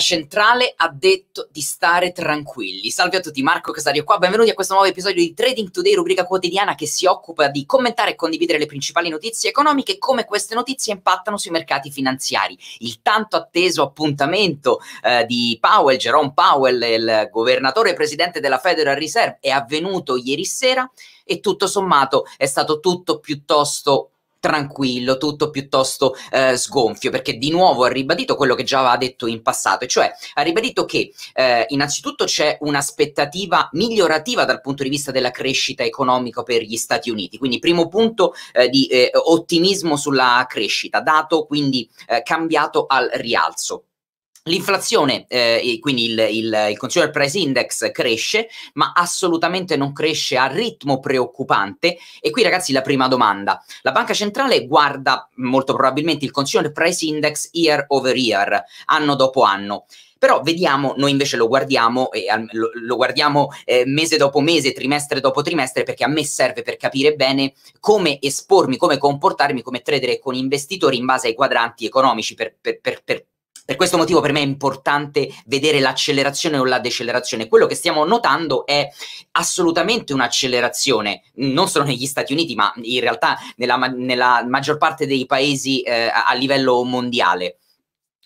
centrale ha detto di stare tranquilli. Salve a tutti, Marco Casario qua, benvenuti a questo nuovo episodio di Trading Today, rubrica quotidiana che si occupa di commentare e condividere le principali notizie economiche e come queste notizie impattano sui mercati finanziari. Il tanto atteso appuntamento eh, di Powell, Jerome Powell, il governatore e presidente della Federal Reserve, è avvenuto ieri sera e tutto sommato è stato tutto piuttosto tranquillo, tutto piuttosto eh, sgonfio, perché di nuovo ha ribadito quello che già aveva detto in passato, e cioè ha ribadito che eh, innanzitutto c'è un'aspettativa migliorativa dal punto di vista della crescita economica per gli Stati Uniti, quindi primo punto eh, di eh, ottimismo sulla crescita, dato quindi eh, cambiato al rialzo. L'inflazione, eh, quindi il, il, il, consumer price index cresce, ma assolutamente non cresce a ritmo preoccupante. E qui, ragazzi, la prima domanda. La banca centrale guarda molto probabilmente il consumer price index year over year, anno dopo anno. Però vediamo, noi invece lo guardiamo, eh, lo, lo guardiamo eh, mese dopo mese, trimestre dopo trimestre, perché a me serve per capire bene come espormi, come comportarmi, come tradere con investitori in base ai quadranti economici per, per, per, per questo motivo per me è importante vedere l'accelerazione o la decelerazione. Quello che stiamo notando è assolutamente un'accelerazione, non solo negli Stati Uniti, ma in realtà nella, nella maggior parte dei paesi eh, a livello mondiale.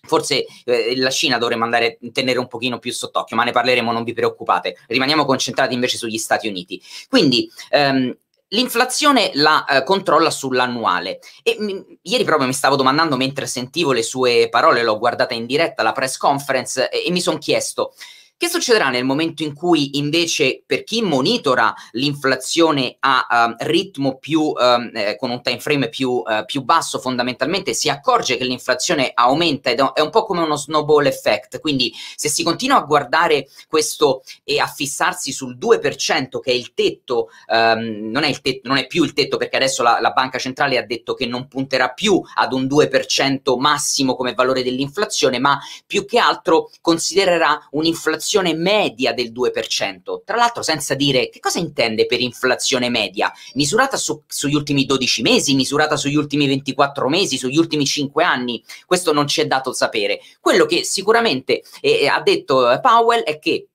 Forse eh, la Cina dovremmo andare a tenere un pochino più sott'occhio, ma ne parleremo, non vi preoccupate. Rimaniamo concentrati invece sugli Stati Uniti. Quindi ehm, L'inflazione la eh, controlla sull'annuale e mi, ieri proprio mi stavo domandando mentre sentivo le sue parole, l'ho guardata in diretta la press conference e, e mi sono chiesto che succederà nel momento in cui invece per chi monitora l'inflazione a um, ritmo più, um, eh, con un time frame più, uh, più, basso fondamentalmente, si accorge che l'inflazione aumenta ed è un po' come uno snowball effect, quindi se si continua a guardare questo e a fissarsi sul 2% che è il tetto, um, non, è il tetto non, è più il tetto perché adesso la, la banca centrale ha detto che non punterà più ad un 2% massimo come valore dell'inflazione, ma più che altro considererà un'inflazione inflazione media del 2%, tra l'altro senza dire che cosa intende per inflazione media, misurata su, sugli ultimi 12 mesi, misurata sugli ultimi 24 mesi, sugli ultimi 5 anni, questo non ci è dato sapere. Quello che sicuramente eh, eh ha detto eh, Powell è che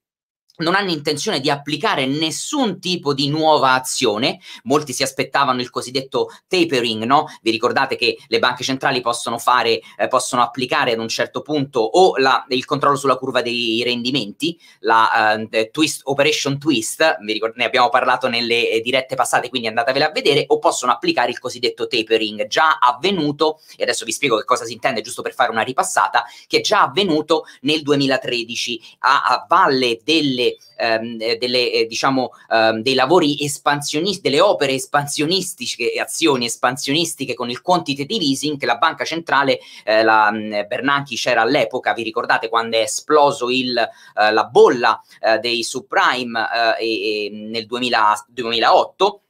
non hanno intenzione di applicare nessun tipo di nuova azione. Molti si aspettavano il cosiddetto tapering, no? Vi ricordate che le banche centrali possono fare, eh, possono applicare ad un certo punto o la, il controllo sulla curva dei rendimenti, la eh, eh twist, operation twist, ricord- ne abbiamo parlato nelle eh, dirette passate, quindi andatevela a vedere, o possono applicare il cosiddetto tapering, già avvenuto, e adesso vi spiego che cosa si intende, giusto per fare una ripassata, che è già avvenuto nel 2013 a, a valle delle ehm, eh, delle eh, diciamo, ehm, dei lavori espansionisti, delle opere espansionistiche, e azioni espansionistiche con il quantitative easing che la banca centrale, eh, la, mm, Bernanchi c'era all'epoca, vi ricordate quando è esploso il, eh, la bolla eh, dei subprime eh, e, e nel 2000, 2008?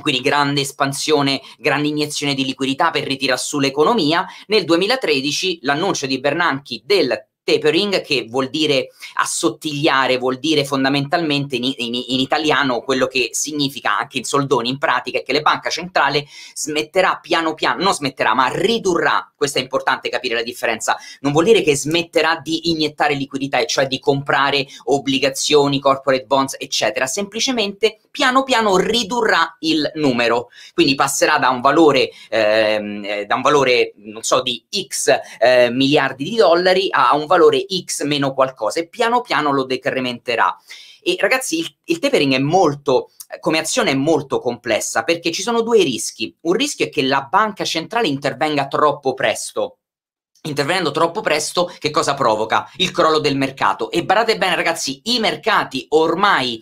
quindi grande espansione, grande iniezione di liquidità per ritirare su l'economia. Nel 2013 l'annuncio di Bernanchi del tapering, che vuol dire assottigliare, vuol dire fondamentalmente in, in, in italiano quello che significa anche in soldoni in pratica è che la banca centrale smetterà piano piano, non smetterà, ma ridurrà, questo è importante capire la differenza, non vuol dire che smetterà di iniettare liquidità, e cioè di comprare obbligazioni, corporate bonds, eccetera, semplicemente piano piano ridurrà il numero, quindi passerà da un valore, ehm, eh, da un valore non so, di x eh, miliardi di dollari a un valore x meno qualcosa e piano piano lo decrementerà. E ragazzi, il, il tapering è molto come azione è molto complessa perché ci sono due rischi. Un rischio è che la banca centrale intervenga troppo presto. Intervenendo troppo presto, che cosa provoca? Il crollo del mercato. E badate bene, ragazzi, i mercati ormai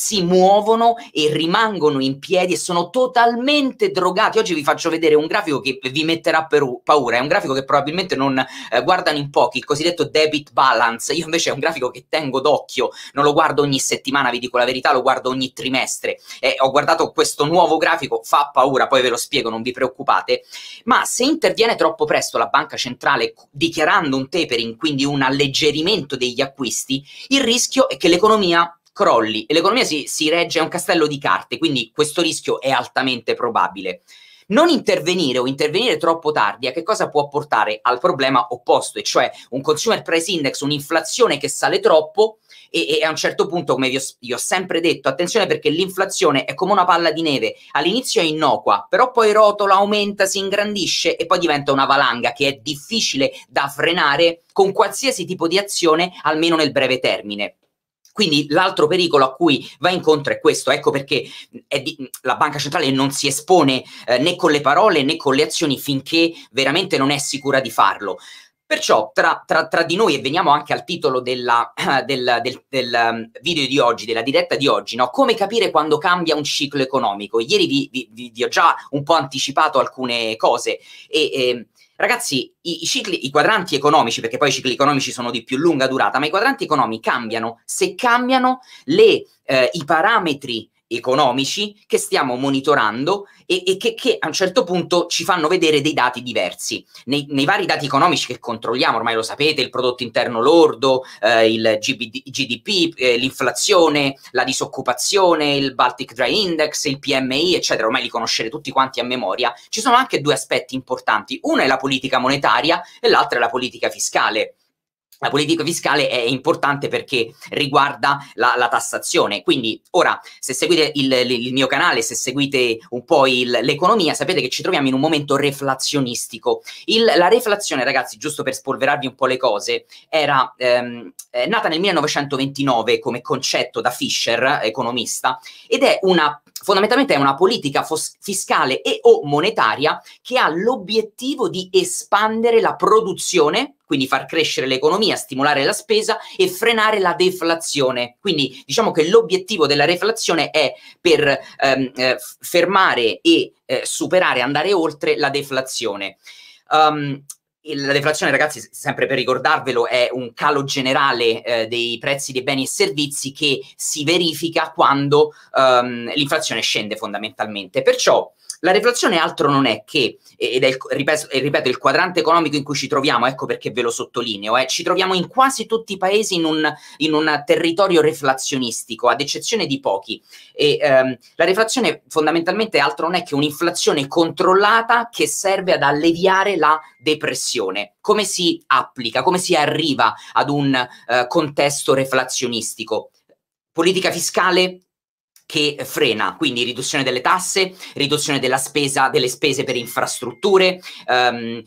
si muovono e rimangono in piedi e sono totalmente drogati. Oggi vi faccio vedere un grafico che vi metterà per paura, è un grafico che probabilmente non eh, guardano in pochi, il cosiddetto debit balance. Io invece è un grafico che tengo d'occhio, non lo guardo ogni settimana, vi dico la verità, lo guardo ogni trimestre. Eh, ho guardato questo nuovo grafico, fa paura, poi ve lo spiego, non vi preoccupate, ma se interviene troppo presto la banca centrale dichiarando un tapering, quindi un alleggerimento degli acquisti, il rischio è che l'economia crolli e l'economia si, si regge a un castello di carte, quindi questo rischio è altamente probabile. Non intervenire o intervenire troppo tardi a che cosa può portare al problema opposto, e cioè un consumer price index, un'inflazione che sale troppo e, e a un certo punto, come vi ho, vi ho, sempre detto, attenzione perché l'inflazione è come una palla di neve, all'inizio è innocua, però poi rotola, aumenta, si ingrandisce e poi diventa una valanga che è difficile da frenare con qualsiasi tipo di azione, almeno nel breve termine. Quindi l'altro pericolo a cui va incontro è questo, ecco perché di, la banca centrale non si espone eh, né con le parole né con le azioni finché veramente non è sicura di farlo. Perciò tra, tra, tra, di noi, e veniamo anche al titolo della, del, del, del, um, video di oggi, della diretta di oggi, no? come capire quando cambia un ciclo economico. Ieri vi, vi, vi ho già un po' anticipato alcune cose e, e ehm, Ragazzi, i, i, cicli, i quadranti economici, perché poi i cicli economici sono di più lunga durata, ma i quadranti economici cambiano se cambiano le, eh, i parametri economici che stiamo monitorando e, e che, che, a un certo punto ci fanno vedere dei dati diversi. Nei, nei, vari dati economici che controlliamo, ormai lo sapete, il prodotto interno lordo, eh, il GDP, eh, l'inflazione, la disoccupazione, il Baltic Dry Index, il PMI, eccetera, ormai li conoscete tutti quanti a memoria, ci sono anche due aspetti importanti. Uno è la politica monetaria e l'altro è la politica fiscale. La politica fiscale è importante perché riguarda la, la tassazione. Quindi, ora, se seguite il, il, mio canale, se seguite un po' il, l'economia, sapete che ci troviamo in un momento reflazionistico. Il, la reflazione, ragazzi, giusto per spolverarvi un po' le cose, era ehm, nata nel 1929 come concetto da Fischer, economista, ed è una fondamentalmente è una politica fos- fiscale e o monetaria che ha l'obiettivo di espandere la produzione quindi far crescere l'economia, stimolare la spesa e frenare la deflazione. Quindi diciamo che l'obiettivo della deflazione è per ehm, eh, fermare e eh, superare, andare oltre la deflazione. Um, la deflazione, ragazzi, sempre per ricordarvelo, è un calo generale eh, dei prezzi dei beni e servizi che si verifica quando ehm, l'inflazione scende fondamentalmente. Perciò la deflazione altro non è che, ed è il, ripeto, ripeto, il quadrante economico in cui ci troviamo, ecco perché ve lo sottolineo, eh, ci troviamo in quasi tutti i paesi in un, in un territorio reflazionistico, ad eccezione di pochi. E, ehm, la deflazione fondamentalmente altro non è che un'inflazione controllata che serve ad alleviare la depressione. Come si applica, come si arriva ad un eh, contesto reflazionistico? Politica fiscale, che frena, quindi riduzione delle tasse, riduzione della spesa, delle spese per infrastrutture, ehm,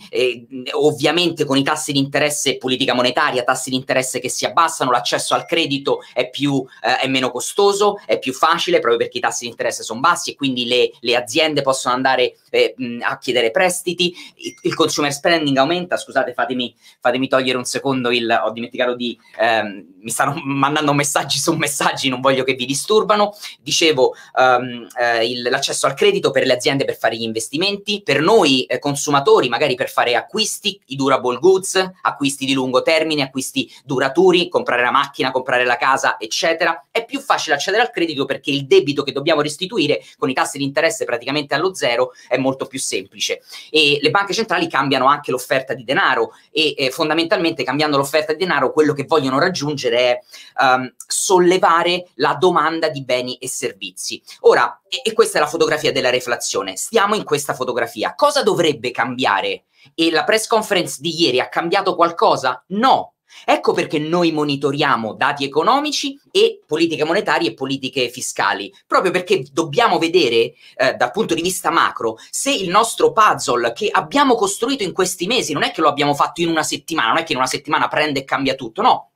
ovviamente con i tassi di interesse, politica monetaria, tassi di interesse che si abbassano, l'accesso al credito è, più, eh, è meno costoso, è più facile proprio perché i tassi di interesse sono bassi e quindi le, le aziende possono andare eh, a chiedere prestiti, il consumer spending aumenta, scusate fatemi, fatemi togliere un secondo, il, ho dimenticato di... Ehm, mi stanno mandando messaggi su messaggi, non voglio che vi disturbano. Dicevo, um, eh, il, l'accesso al credito per le aziende per fare gli investimenti, per noi eh, consumatori magari per fare acquisti, i durable goods, acquisti di lungo termine, acquisti duraturi, comprare la macchina, comprare la casa, eccetera. È più facile accedere al credito perché il debito che dobbiamo restituire con i tassi di interesse praticamente allo zero è molto più semplice. E le banche centrali cambiano anche l'offerta di denaro e eh, fondamentalmente cambiando l'offerta di denaro quello che vogliono raggiungere essere um, sollevare la domanda di beni e servizi. Ora, e, e questa è la fotografia della reflazione, stiamo in questa fotografia. Cosa dovrebbe cambiare? E la press conference di ieri ha cambiato qualcosa? No, Ecco perché noi monitoriamo dati economici e politiche monetarie e politiche fiscali, proprio perché dobbiamo vedere eh, dal punto di vista macro se il nostro puzzle che abbiamo costruito in questi mesi non è che lo abbiamo fatto in una settimana, non è che in una settimana prende e cambia tutto, no,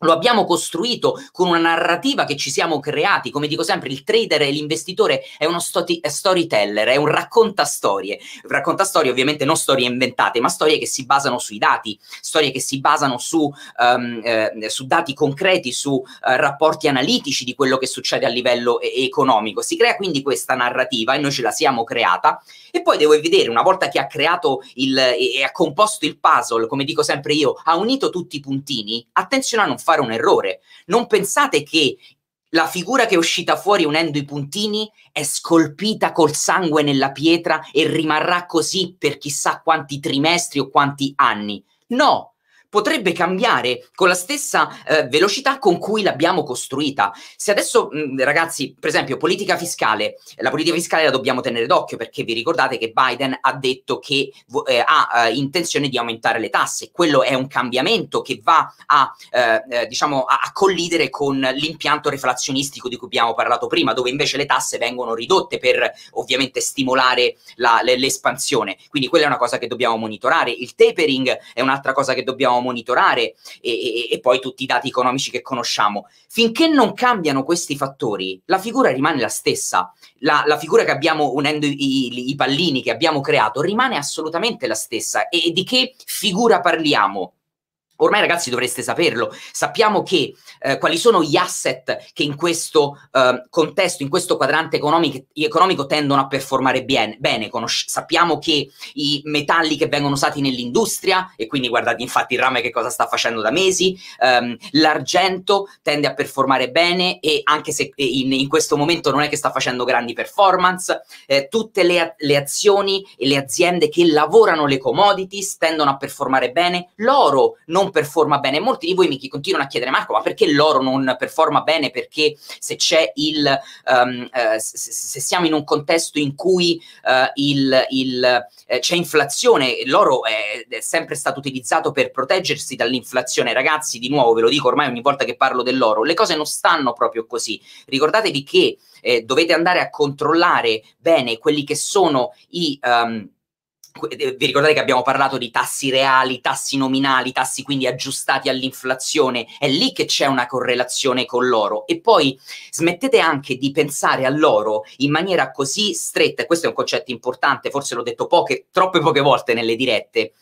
lo abbiamo costruito con una narrativa che ci siamo creati. Come dico sempre, il trader e l'investitore è uno stoti- storyteller, è un racconta storie. Racconta storie ovviamente non storie inventate, ma storie che si basano sui dati, storie che si basano su, um, eh, su dati concreti, su eh, rapporti analitici di quello che succede a livello eh, economico. Si crea quindi questa narrativa e noi ce la siamo creata e poi devo vedere, una volta che ha creato il, e, e ha composto il puzzle, come dico sempre io, ha unito tutti i puntini, attenzione a non fare un errore. Non pensate che la figura che è uscita fuori unendo i puntini è scolpita col sangue nella pietra e rimarrà così per chissà quanti trimestri o quanti anni. No, potrebbe cambiare con la stessa eh, velocità con cui l'abbiamo costruita. Se adesso, mh, mm, ragazzi, per esempio, politica fiscale, la politica fiscale la dobbiamo tenere d'occhio perché vi ricordate che Biden ha detto che eh, ha eh, intenzione di aumentare le tasse. Quello è un cambiamento che va a, eh, eh, diciamo, a, a collidere con l'impianto reflazionistico di cui abbiamo parlato prima, dove invece le tasse vengono ridotte per ovviamente stimolare la, l'espansione. Quindi quella è una cosa che dobbiamo monitorare. Il tapering è un'altra cosa che dobbiamo monitorare e, e, e poi tutti i dati economici che conosciamo. Finché non cambiano questi fattori, la figura rimane la stessa. La, la figura che abbiamo, unendo i, i, pallini che abbiamo creato, rimane assolutamente la stessa. E, e di che figura parliamo? Ormai ragazzi dovreste saperlo, sappiamo che eh, quali sono gli asset che in questo eh, contesto, in questo quadrante economico, economico tendono a performare bien, bene, Conosci- sappiamo che i metalli che vengono usati nell'industria, e quindi guardate infatti il rame che cosa sta facendo da mesi, ehm, l'argento tende a performare bene e anche se in, in, questo momento non è che sta facendo grandi performance, eh, tutte le, le azioni e le aziende che lavorano le commodities tendono a performare bene, l'oro non non performa bene. Molti di voi mi continuano a chiedere, Marco, ma perché l'oro non performa bene? Perché se c'è il, um, eh, se, se, siamo in un contesto in cui eh, il, il, eh, c'è inflazione, l'oro è, è, sempre stato utilizzato per proteggersi dall'inflazione. Ragazzi, di nuovo ve lo dico ormai ogni volta che parlo dell'oro, le cose non stanno proprio così. Ricordatevi che eh, dovete andare a controllare bene quelli che sono i... Um, eh, vi ricordate che abbiamo parlato di tassi reali, tassi nominali, tassi quindi aggiustati all'inflazione, è lì che c'è una correlazione con l'oro. E poi smettete anche di pensare all'oro in maniera così stretta, questo è un concetto importante, forse l'ho detto poche, troppe poche volte nelle dirette,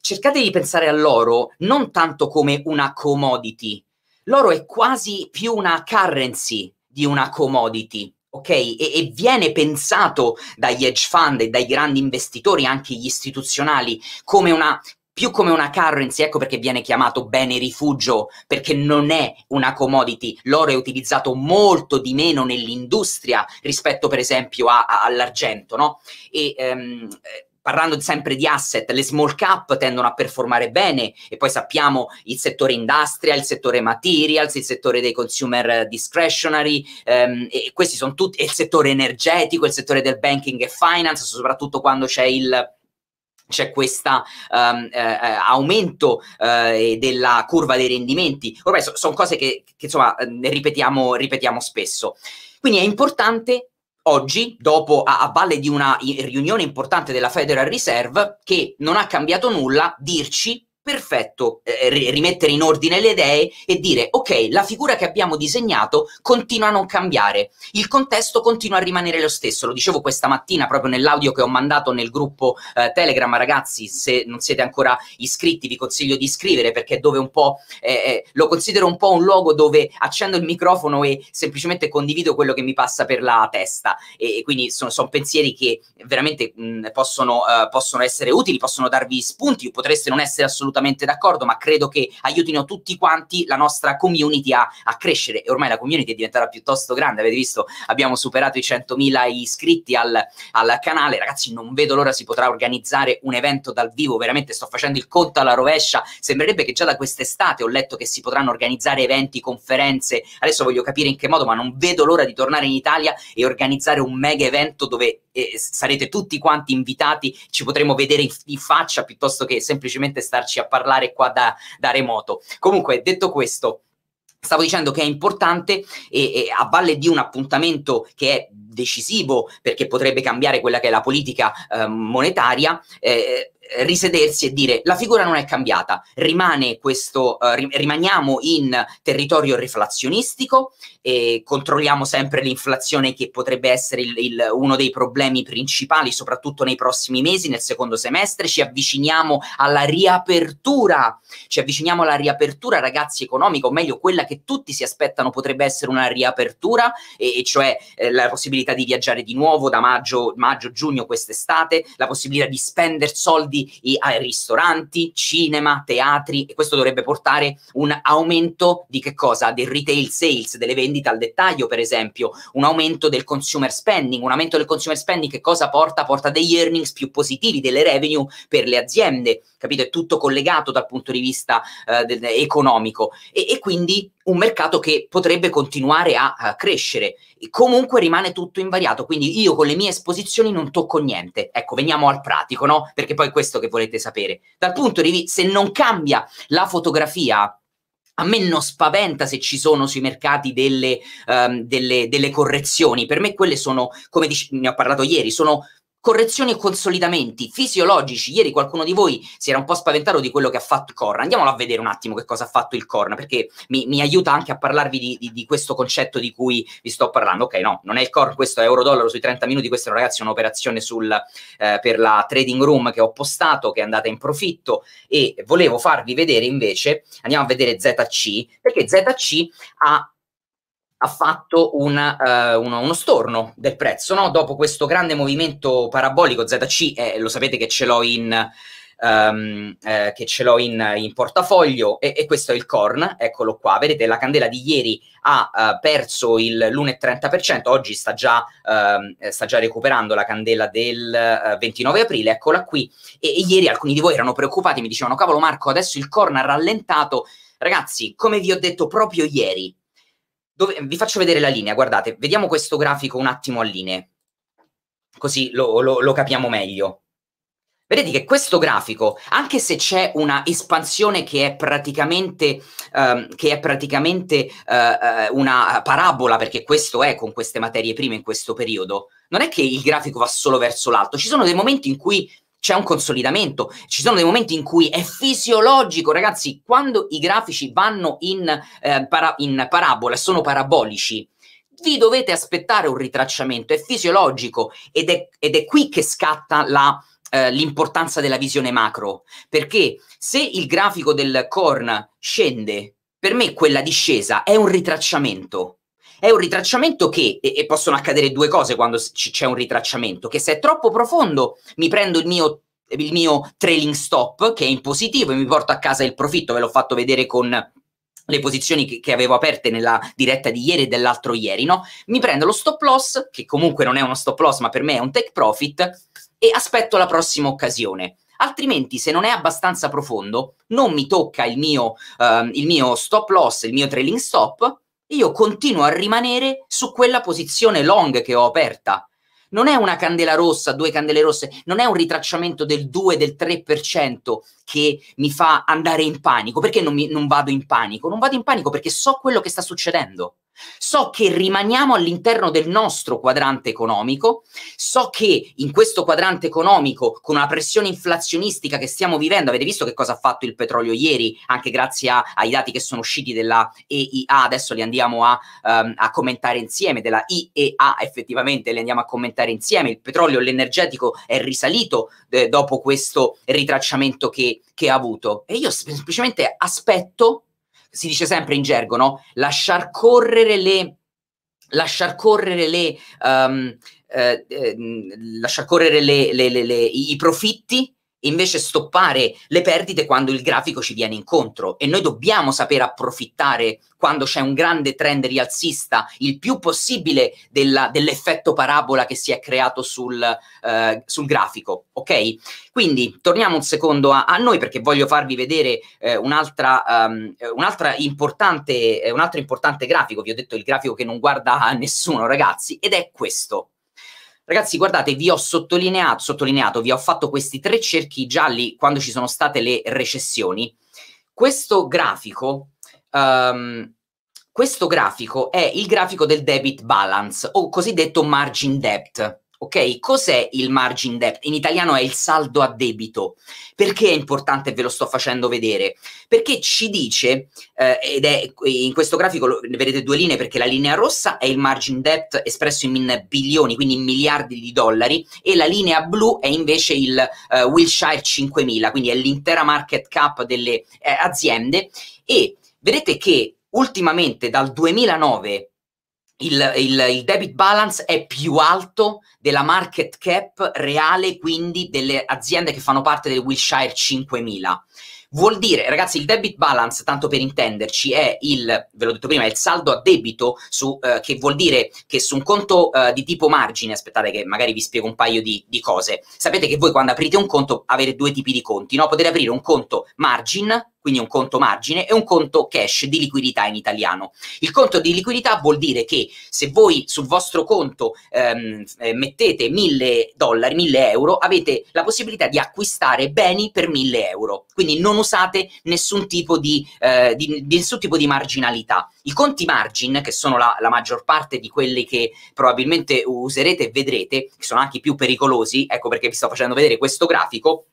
cercate di pensare all'oro non tanto come una commodity, l'oro è quasi più una currency di una commodity ok? E, e, viene pensato dagli hedge fund e dai grandi investitori, anche gli istituzionali, come una più come una currency, ecco perché viene chiamato bene rifugio, perché non è una commodity, l'oro è utilizzato molto di meno nell'industria rispetto per esempio a, a, all'argento, no? E, ehm, parlando sempre di asset, le small cap tendono a performare bene e poi sappiamo il settore industrial, il settore materials, il settore dei consumer discretionary, ehm, e questi sono tutti, il settore energetico, il settore del banking e finance, soprattutto quando c'è il c'è questo um, ehm, eh, eh, aumento eh, della curva dei rendimenti. Ormai so, sono cose che, che insomma, eh, ripetiamo, ripetiamo spesso. Quindi è importante oggi, dopo a, a, valle di una riunione importante della Federal Reserve, che non ha cambiato nulla, dirci perfetto eh, eh rimettere in ordine le idee e dire ok, la figura che abbiamo disegnato continua a non cambiare, il contesto continua a rimanere lo stesso, lo dicevo questa mattina proprio nell'audio che ho mandato nel gruppo eh, Telegram, ragazzi, se non siete ancora iscritti vi consiglio di iscrivere perché dove un po' eh, eh, lo considero un po' un luogo dove accendo il microfono e semplicemente condivido quello che mi passa per la testa e, e quindi sono, sono, pensieri che veramente mh, possono, eh, possono essere utili, possono darvi spunti, potreste non essere assolutamente assolutamente d'accordo, ma credo che aiutino tutti quanti la nostra community a, a crescere e ormai la community è diventata piuttosto grande, avete visto abbiamo superato i 100.000 iscritti al, al canale, ragazzi non vedo l'ora si potrà organizzare un evento dal vivo, veramente sto facendo il conto alla rovescia, sembrerebbe che già da quest'estate ho letto che si potranno organizzare eventi, conferenze, adesso voglio capire in che modo, ma non vedo l'ora di tornare in Italia e organizzare un mega evento dove eh, sarete tutti quanti invitati, ci potremo vedere di faccia piuttosto che semplicemente starci a parlare qua da, da remoto. Comunque, detto questo, Stavo dicendo che è importante e, e, a valle di un appuntamento che è decisivo perché potrebbe cambiare quella che è la politica eh, monetaria, eh, risedersi e dire la figura non è cambiata, rimane questo, eh, rimaniamo in territorio riflazionistico e controlliamo sempre l'inflazione che potrebbe essere il, il, uno dei problemi principali, soprattutto nei prossimi mesi, nel secondo semestre, ci avviciniamo alla riapertura, ci avviciniamo alla riapertura ragazzi economica, o meglio quella che tutti si aspettano potrebbe essere una riapertura, e, e cioè eh, la possibilità possibilità di viaggiare di nuovo da maggio, maggio giugno quest'estate, la possibilità di spendere soldi ai ristoranti, cinema, teatri e questo dovrebbe portare un aumento di che cosa? Del retail sales, delle vendite al dettaglio per esempio, un aumento del consumer spending, un aumento del consumer spending che cosa porta? Porta degli earnings più positivi, delle revenue per le aziende, capito? È tutto collegato dal punto di vista eh, del, economico e, e quindi un mercato che potrebbe continuare a, a crescere. E comunque rimane tutto invariato, quindi io con le mie esposizioni non tocco niente. Ecco, veniamo al pratico, no? Perché poi è questo che volete sapere. Dal punto di vista, se non cambia la fotografia a me non spaventa se ci sono sui mercati delle, um, delle, delle correzioni, per me quelle sono, come dice, ne ho parlato ieri, sono correzioni e consolidamenti fisiologici. Ieri qualcuno di voi si era un po' spaventato di quello che ha fatto il Corn. Andiamolo a vedere un attimo che cosa ha fatto il Corn, perché mi, mi aiuta anche a parlarvi di, di, di, questo concetto di cui vi sto parlando. Ok, no, non è il Corn, questo è euro-dollaro sui 30 minuti. Questa ragazzi, è, un'operazione sul, eh, per la trading room che ho postato, che è andata in profitto. E volevo farvi vedere invece, andiamo a vedere ZC, perché ZC ha ha fatto una, uh, eh, uno, uno, storno del prezzo, no? dopo questo grande movimento parabolico ZC, eh, lo sapete che ce l'ho in, um, eh, ce l'ho in, in portafoglio e, e, questo è il corn, eccolo qua, vedete la candela di ieri ha uh, perso il l'1,30%, oggi sta già, uh, sta già, recuperando la candela del 29 aprile, eccola qui, e, e ieri alcuni di voi erano preoccupati, mi dicevano cavolo Marco adesso il corn ha rallentato, ragazzi come vi ho detto proprio ieri, dove, vi faccio vedere la linea, guardate, vediamo questo grafico un attimo a linee, così lo, lo, lo capiamo meglio. Vedete che questo grafico, anche se c'è una espansione che è praticamente, ehm, che è praticamente eh, eh una parabola, perché questo è con queste materie prime in questo periodo, non è che il grafico va solo verso l'alto, ci sono dei momenti in cui c'è un consolidamento, ci sono dei momenti in cui è fisiologico, ragazzi, quando i grafici vanno in, eh, para- in parabola, sono parabolici, vi dovete aspettare un ritracciamento, è fisiologico ed è, ed è qui che scatta la, eh, l'importanza della visione macro, perché se il grafico del corn scende, per me quella discesa è un ritracciamento. È un ritracciamento che, e, e possono accadere due cose quando c- c'è un ritracciamento, che se è troppo profondo mi prendo il mio il mio trailing stop che è in positivo e mi porto a casa il profitto, ve l'ho fatto vedere con le posizioni che, che, avevo aperte nella diretta di ieri e dell'altro ieri, no? Mi prendo lo stop loss, che comunque non è uno stop loss, ma per me è un take profit, e aspetto la prossima occasione. Altrimenti, se non è abbastanza profondo, non mi tocca il mio, uh, il mio stop loss, il mio trailing stop, io continuo a rimanere su quella posizione long che ho aperta. Non è una candela rossa, due candele rosse, non è un ritracciamento del 2, del 3% che mi fa andare in panico. Perché non, mi, non vado in panico? Non vado in panico perché so quello che sta succedendo so che rimaniamo all'interno del nostro quadrante economico, so che in questo quadrante economico, con una pressione inflazionistica che stiamo vivendo, avete visto che cosa ha fatto il petrolio ieri, anche grazie a, ai dati che sono usciti della EIA, adesso li andiamo a, um, a commentare insieme, della IEA effettivamente li andiamo a commentare insieme, il petrolio, l'energetico è risalito eh, dopo questo ritracciamento che, che ha avuto e io semplicemente aspetto si dice sempre in gergo, no? Lasciar correre le... Lasciar correre le... Um, eh, eh lasciar correre le, le, le, i profitti invece stoppare le perdite quando il grafico ci viene incontro e noi dobbiamo sapere approfittare quando c'è un grande trend rialzista il più possibile della, dell'effetto parabola che si è creato sul, eh, sul, grafico, ok? Quindi torniamo un secondo a, a noi perché voglio farvi vedere eh, un'altra, um, un'altra importante, eh, un altro importante grafico, vi ho detto il grafico che non guarda a nessuno ragazzi, ed è questo. Ragazzi, guardate, vi ho sottolineato, sottolineato, vi ho fatto questi tre cerchi gialli quando ci sono state le recessioni. Questo grafico, um, questo grafico è il grafico del debit balance o cosiddetto margin debt ok? Cos'è il margin debt? In italiano è il saldo a debito. Perché è importante e ve lo sto facendo vedere? Perché ci dice, eh, ed è in questo grafico vedete due linee perché la linea rossa è il margin debt espresso in bilioni, quindi in miliardi di dollari, e la linea blu è invece il eh, Wilshire 5000, quindi è l'intera market cap delle eh, aziende. E vedete che ultimamente dal 2009 il, il, il, debit balance è più alto della market cap reale, quindi delle aziende che fanno parte del Wilshire 5000. Vuol dire, ragazzi, il debit balance, tanto per intenderci, è il, ve l'ho detto prima, è il saldo a debito, su, eh, che vuol dire che su un conto eh, di tipo margine, aspettate che magari vi spiego un paio di, di, cose, sapete che voi quando aprite un conto avete due tipi di conti, no? Potete aprire un conto margin, quindi un conto margine e un conto cash di liquidità in italiano. Il conto di liquidità vuol dire che se voi sul vostro conto ehm, eh, mettete 1000 dollari, 1000 euro, avete la possibilità di acquistare beni per 1000 euro, quindi non usate nessun tipo di, eh, di, di nessun tipo di marginalità. I conti margin, che sono la, la maggior parte di quelli che probabilmente userete e vedrete, che sono anche i più pericolosi, ecco perché vi sto facendo vedere questo grafico,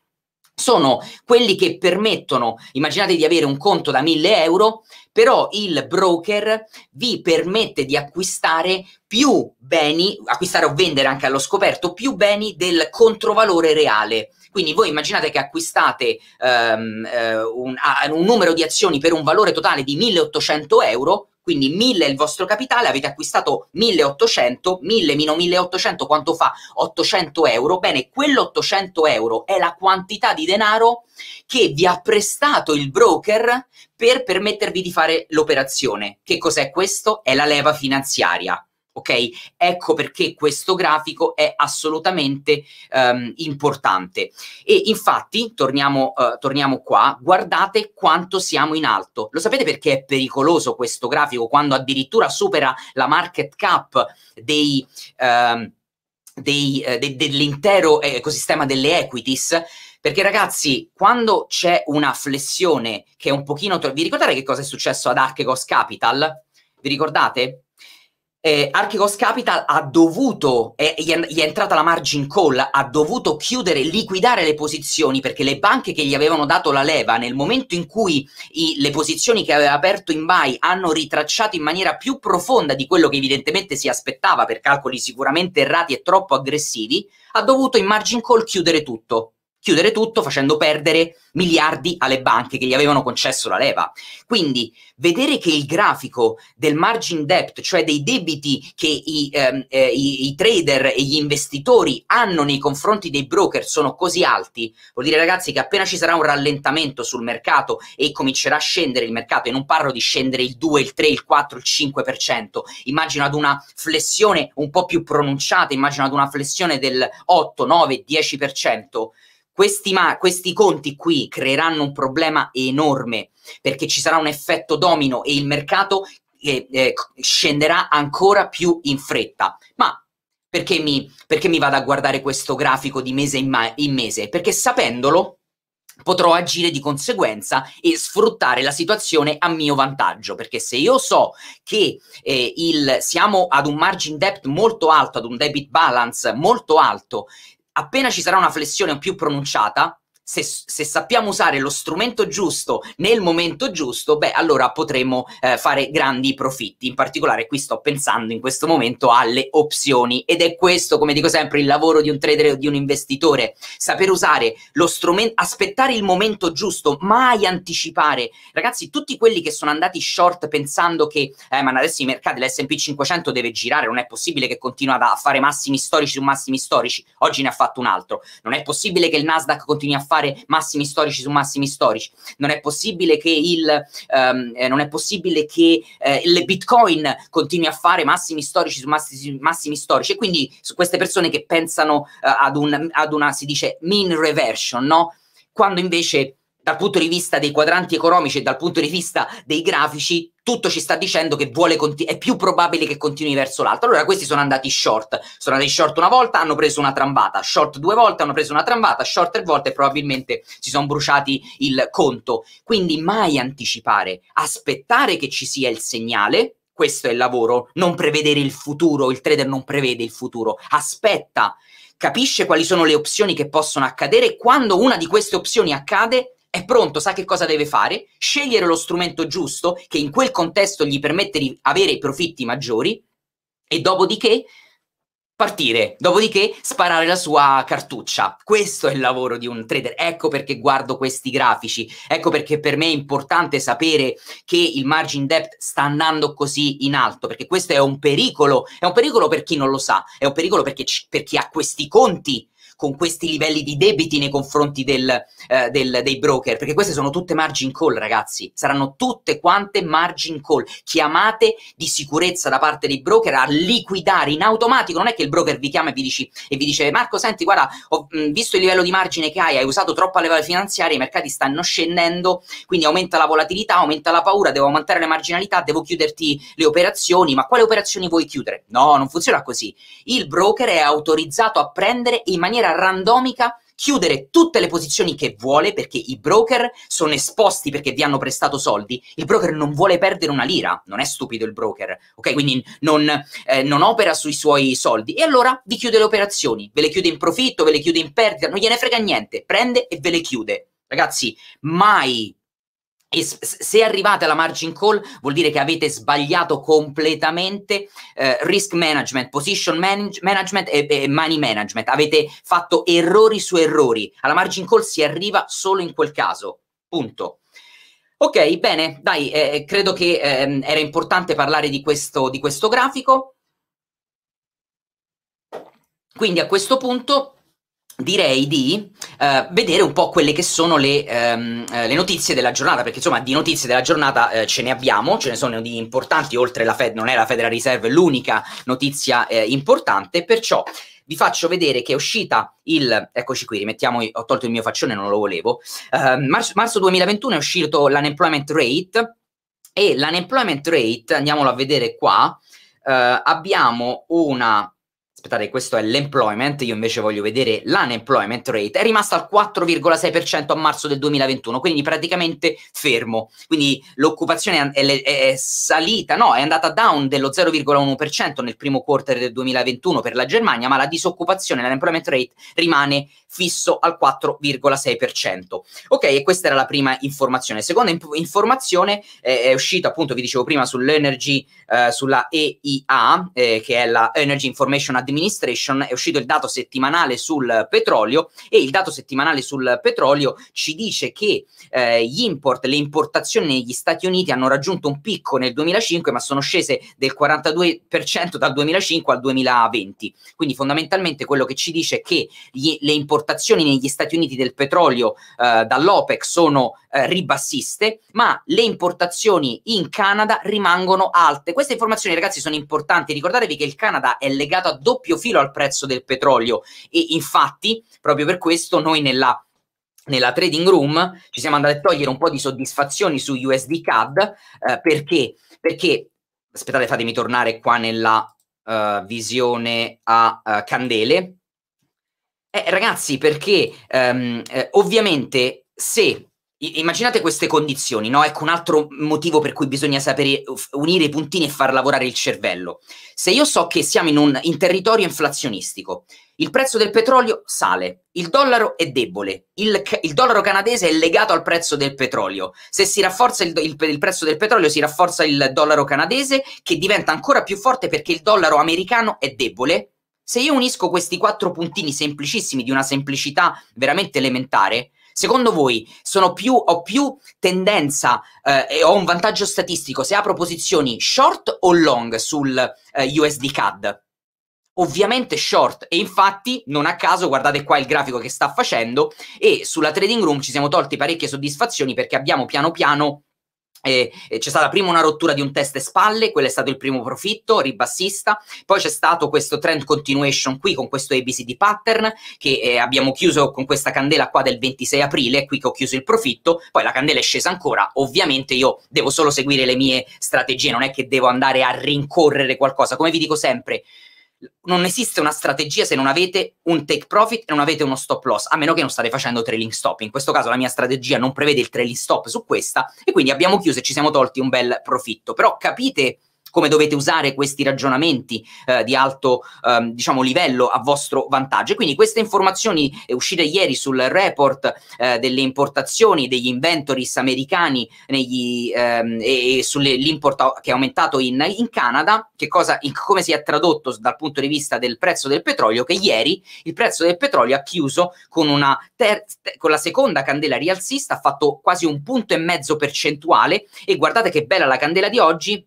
sono quelli che permettono, immaginate di avere un conto da 1000 euro, però il broker vi permette di acquistare più beni, acquistare o vendere anche allo scoperto, più beni del controvalore reale. Quindi voi immaginate che acquistate ehm, eh, un, a, un numero di azioni per un valore totale di 1800 euro, quindi 1000 è il vostro capitale, avete acquistato 1800, 1000 meno 1800 quanto fa? 800 euro, bene, quell'800 euro è la quantità di denaro che vi ha prestato il broker per permettervi di fare l'operazione. Che cos'è questo? È la leva finanziaria. Ok? Ecco perché questo grafico è assolutamente um, importante. E infatti, torniamo, uh, torniamo qua, guardate quanto siamo in alto. Lo sapete perché è pericoloso questo grafico quando addirittura supera la market cap dei... Uh, dei, eh, de, dell'intero ecosistema delle equities perché ragazzi quando c'è una flessione che è un pochino vi ricordate che cosa è successo ad Archegos Capital? vi ricordate? eh, Archegos Capital ha dovuto, eh, gli, è, gli, è, entrata la margin call, ha dovuto chiudere, liquidare le posizioni perché le banche che gli avevano dato la leva nel momento in cui i, le posizioni che aveva aperto in buy hanno ritracciato in maniera più profonda di quello che evidentemente si aspettava per calcoli sicuramente errati e troppo aggressivi, ha dovuto in margin call chiudere tutto chiudere tutto facendo perdere miliardi alle banche che gli avevano concesso la leva. Quindi vedere che il grafico del margin debt, cioè dei debiti che i, ehm, eh, i, i trader e gli investitori hanno nei confronti dei broker sono così alti, vuol dire ragazzi che appena ci sarà un rallentamento sul mercato e comincerà a scendere il mercato, e non parlo di scendere il 2, il 3, il 4, il 5%, immagino ad una flessione un po' più pronunciata, immagino ad una flessione del 8, 9, 10%, questi, ma- questi conti qui creeranno un problema enorme perché ci sarà un effetto domino e il mercato eh, eh, scenderà ancora più in fretta. Ma perché mi, perché mi, vado a guardare questo grafico di mese in, ma- in mese? Perché sapendolo potrò agire di conseguenza e sfruttare la situazione a mio vantaggio, perché se io so che eh, il, siamo ad un margin debt molto alto, ad un debit balance molto alto, appena ci sarà una flessione più pronunciata, se, se, sappiamo usare lo strumento giusto nel momento giusto, beh, allora potremo eh, fare grandi profitti. In particolare, qui sto pensando in questo momento alle opzioni ed è questo, come dico sempre, il lavoro di un trader o di un investitore. Saper usare lo strumento, aspettare il momento giusto, mai anticipare. Ragazzi, tutti quelli che sono andati short pensando che, eh, ma adesso i mercati, l'SP 500 deve girare, non è possibile che continua a fare massimi storici su massimi storici. Oggi ne ha fatto un altro. Non è possibile che il Nasdaq continui a fare fare massimi storici su massimi storici, non è possibile che, il, um, eh, non è possibile che eh, le bitcoin continui a fare massimi storici su massimi, massimi storici e quindi su queste persone che pensano eh, ad, un, ad, una, si dice, mean reversion, no? Quando invece dal punto di vista dei quadranti economici e dal punto di vista dei grafici, tutto ci sta dicendo che conti- è più probabile che continui verso l'alto. Allora questi sono andati short, sono andati short una volta, hanno preso una trambata, short due volte, hanno preso una trambata, short tre volte probabilmente si sono bruciati il conto. Quindi mai anticipare, aspettare che ci sia il segnale, questo è il lavoro, non prevedere il futuro, il trader non prevede il futuro, aspetta, capisce quali sono le opzioni che possono accadere, quando una di queste opzioni accade è pronto, sa che cosa deve fare, scegliere lo strumento giusto che in quel contesto gli permette di avere profitti maggiori e dopodiché partire, dopodiché sparare la sua cartuccia. Questo è il lavoro di un trader. Ecco perché guardo questi grafici, ecco perché per me è importante sapere che il margin debt sta andando così in alto, perché questo è un pericolo, è un pericolo per chi non lo sa, è un pericolo ci, per chi ha questi conti con questi livelli di debiti nei confronti del, eh, del, dei broker, perché queste sono tutte margin call, ragazzi, saranno tutte quante margin call, chiamate di sicurezza da parte dei broker a liquidare in automatico, non è che il broker vi chiama e vi, dici, e vi dice Marco, senti, guarda, ho mm, visto il livello di margine che hai, hai usato troppa leva finanziaria, i mercati stanno scendendo, quindi aumenta la volatilità, aumenta la paura, devo aumentare le marginalità, devo chiuderti le operazioni, ma quale operazioni vuoi chiudere? No, non funziona così. Il broker è autorizzato a prendere in maniera maniera randomica chiudere tutte le posizioni che vuole perché i broker sono esposti perché vi hanno prestato soldi. Il broker non vuole perdere una lira, non è stupido il broker, ok? Quindi non, eh, non opera sui suoi soldi e allora vi chiude le operazioni, ve le chiude in profitto, ve le chiude in perdita, non gliene frega niente, prende e ve le chiude. Ragazzi, mai e se arrivate alla margin call vuol dire che avete sbagliato completamente eh, risk management, position manage- management e, e, money management. Avete fatto errori su errori. Alla margin call si arriva solo in quel caso. Punto. Ok, bene, dai, eh, eh credo che eh, era importante parlare di questo, di questo grafico. Quindi a questo punto direi di eh, vedere un po' quelle che sono le, ehm, eh, le, notizie della giornata, perché insomma di notizie della giornata eh, ce ne abbiamo, ce ne sono di importanti, oltre la Fed, non è la Federal Reserve l'unica notizia eh, importante, perciò vi faccio vedere che è uscita il, eccoci qui, rimettiamo, ho tolto il mio faccione, non lo volevo, ehm, marzo, marzo 2021 è uscito l'unemployment rate e l'unemployment rate, andiamolo a vedere qua, eh, abbiamo una aspettate, questo è l'employment, io invece voglio vedere l'unemployment rate, è rimasto al 4,6% a marzo del 2021, quindi praticamente fermo. Quindi l'occupazione è, è, è salita, no, è andata down dello 0,1% nel primo quarter del 2021 per la Germania, ma la disoccupazione, l'unemployment rate rimane fisso al 4,6%. Ok, e questa era la prima informazione. Seconda inf informazione eh, è uscita appunto, vi dicevo prima, sull'energy, eh, sulla EIA, eh, che è la Energy Information Administration, Administration è uscito il dato settimanale sul petrolio e il dato settimanale sul petrolio ci dice che eh, gli import, le importazioni negli Stati Uniti hanno raggiunto un picco nel 2005 ma sono scese del 42% dal 2005 al 2020. Quindi fondamentalmente quello che ci dice è che gli, le importazioni negli Stati Uniti del petrolio eh, dall'OPEC sono eh, ribassiste, ma le importazioni in Canada rimangono alte. Queste informazioni ragazzi sono importanti, ricordatevi che il Canada è legato a doppio doppio filo al prezzo del petrolio e infatti proprio per questo noi nella nella trading room ci siamo andati a togliere un po' di soddisfazioni su USD CAD eh, perché, perché aspettate fatemi tornare qua nella uh, visione a uh, candele eh, ragazzi perché um, eh, ovviamente se Immaginate queste condizioni, no? Ecco un altro motivo per cui bisogna sapere unire i puntini e far lavorare il cervello. Se io so che siamo in un in territorio inflazionistico, il prezzo del petrolio sale, il dollaro è debole, il, il, dollaro canadese è legato al prezzo del petrolio. Se si rafforza il, il, il prezzo del petrolio, si rafforza il dollaro canadese, che diventa ancora più forte perché il dollaro americano è debole. Se io unisco questi quattro puntini semplicissimi di una semplicità veramente elementare, Secondo voi sono più, ho più tendenza eh, e ho un vantaggio statistico se apro posizioni short o long sul eh, USD CAD? Ovviamente short e infatti non a caso guardate qua il grafico che sta facendo e sulla trading room ci siamo tolti parecchie soddisfazioni perché abbiamo piano piano eh, c'è stata prima una rottura di un test e spalle, quello è stato il primo profitto ribassista, poi c'è stato questo trend continuation qui con questo ABCD pattern che eh, abbiamo chiuso con questa candela qua del 26 aprile, qui che ho chiuso il profitto, poi la candela è scesa ancora, ovviamente io devo solo seguire le mie strategie, non è che devo andare a rincorrere qualcosa, come vi dico sempre, non esiste una strategia se non avete un take profit e non avete uno stop loss, a meno che non state facendo trailing stop. In questo caso la mia strategia non prevede il trailing stop su questa e quindi abbiamo chiuso e ci siamo tolti un bel profitto. Però capite come dovete usare questi ragionamenti eh, di alto ehm, diciamo, livello a vostro vantaggio. E quindi queste informazioni eh, uscite ieri sul report eh, delle importazioni degli inventories americani negli, ehm, e, e sull'import che è aumentato in, in Canada, che cosa, in, come si è tradotto dal punto di vista del prezzo del petrolio, che ieri il prezzo del petrolio ha chiuso con, una ter- con la seconda candela rialzista, ha fatto quasi un punto e mezzo percentuale e guardate che bella la candela di oggi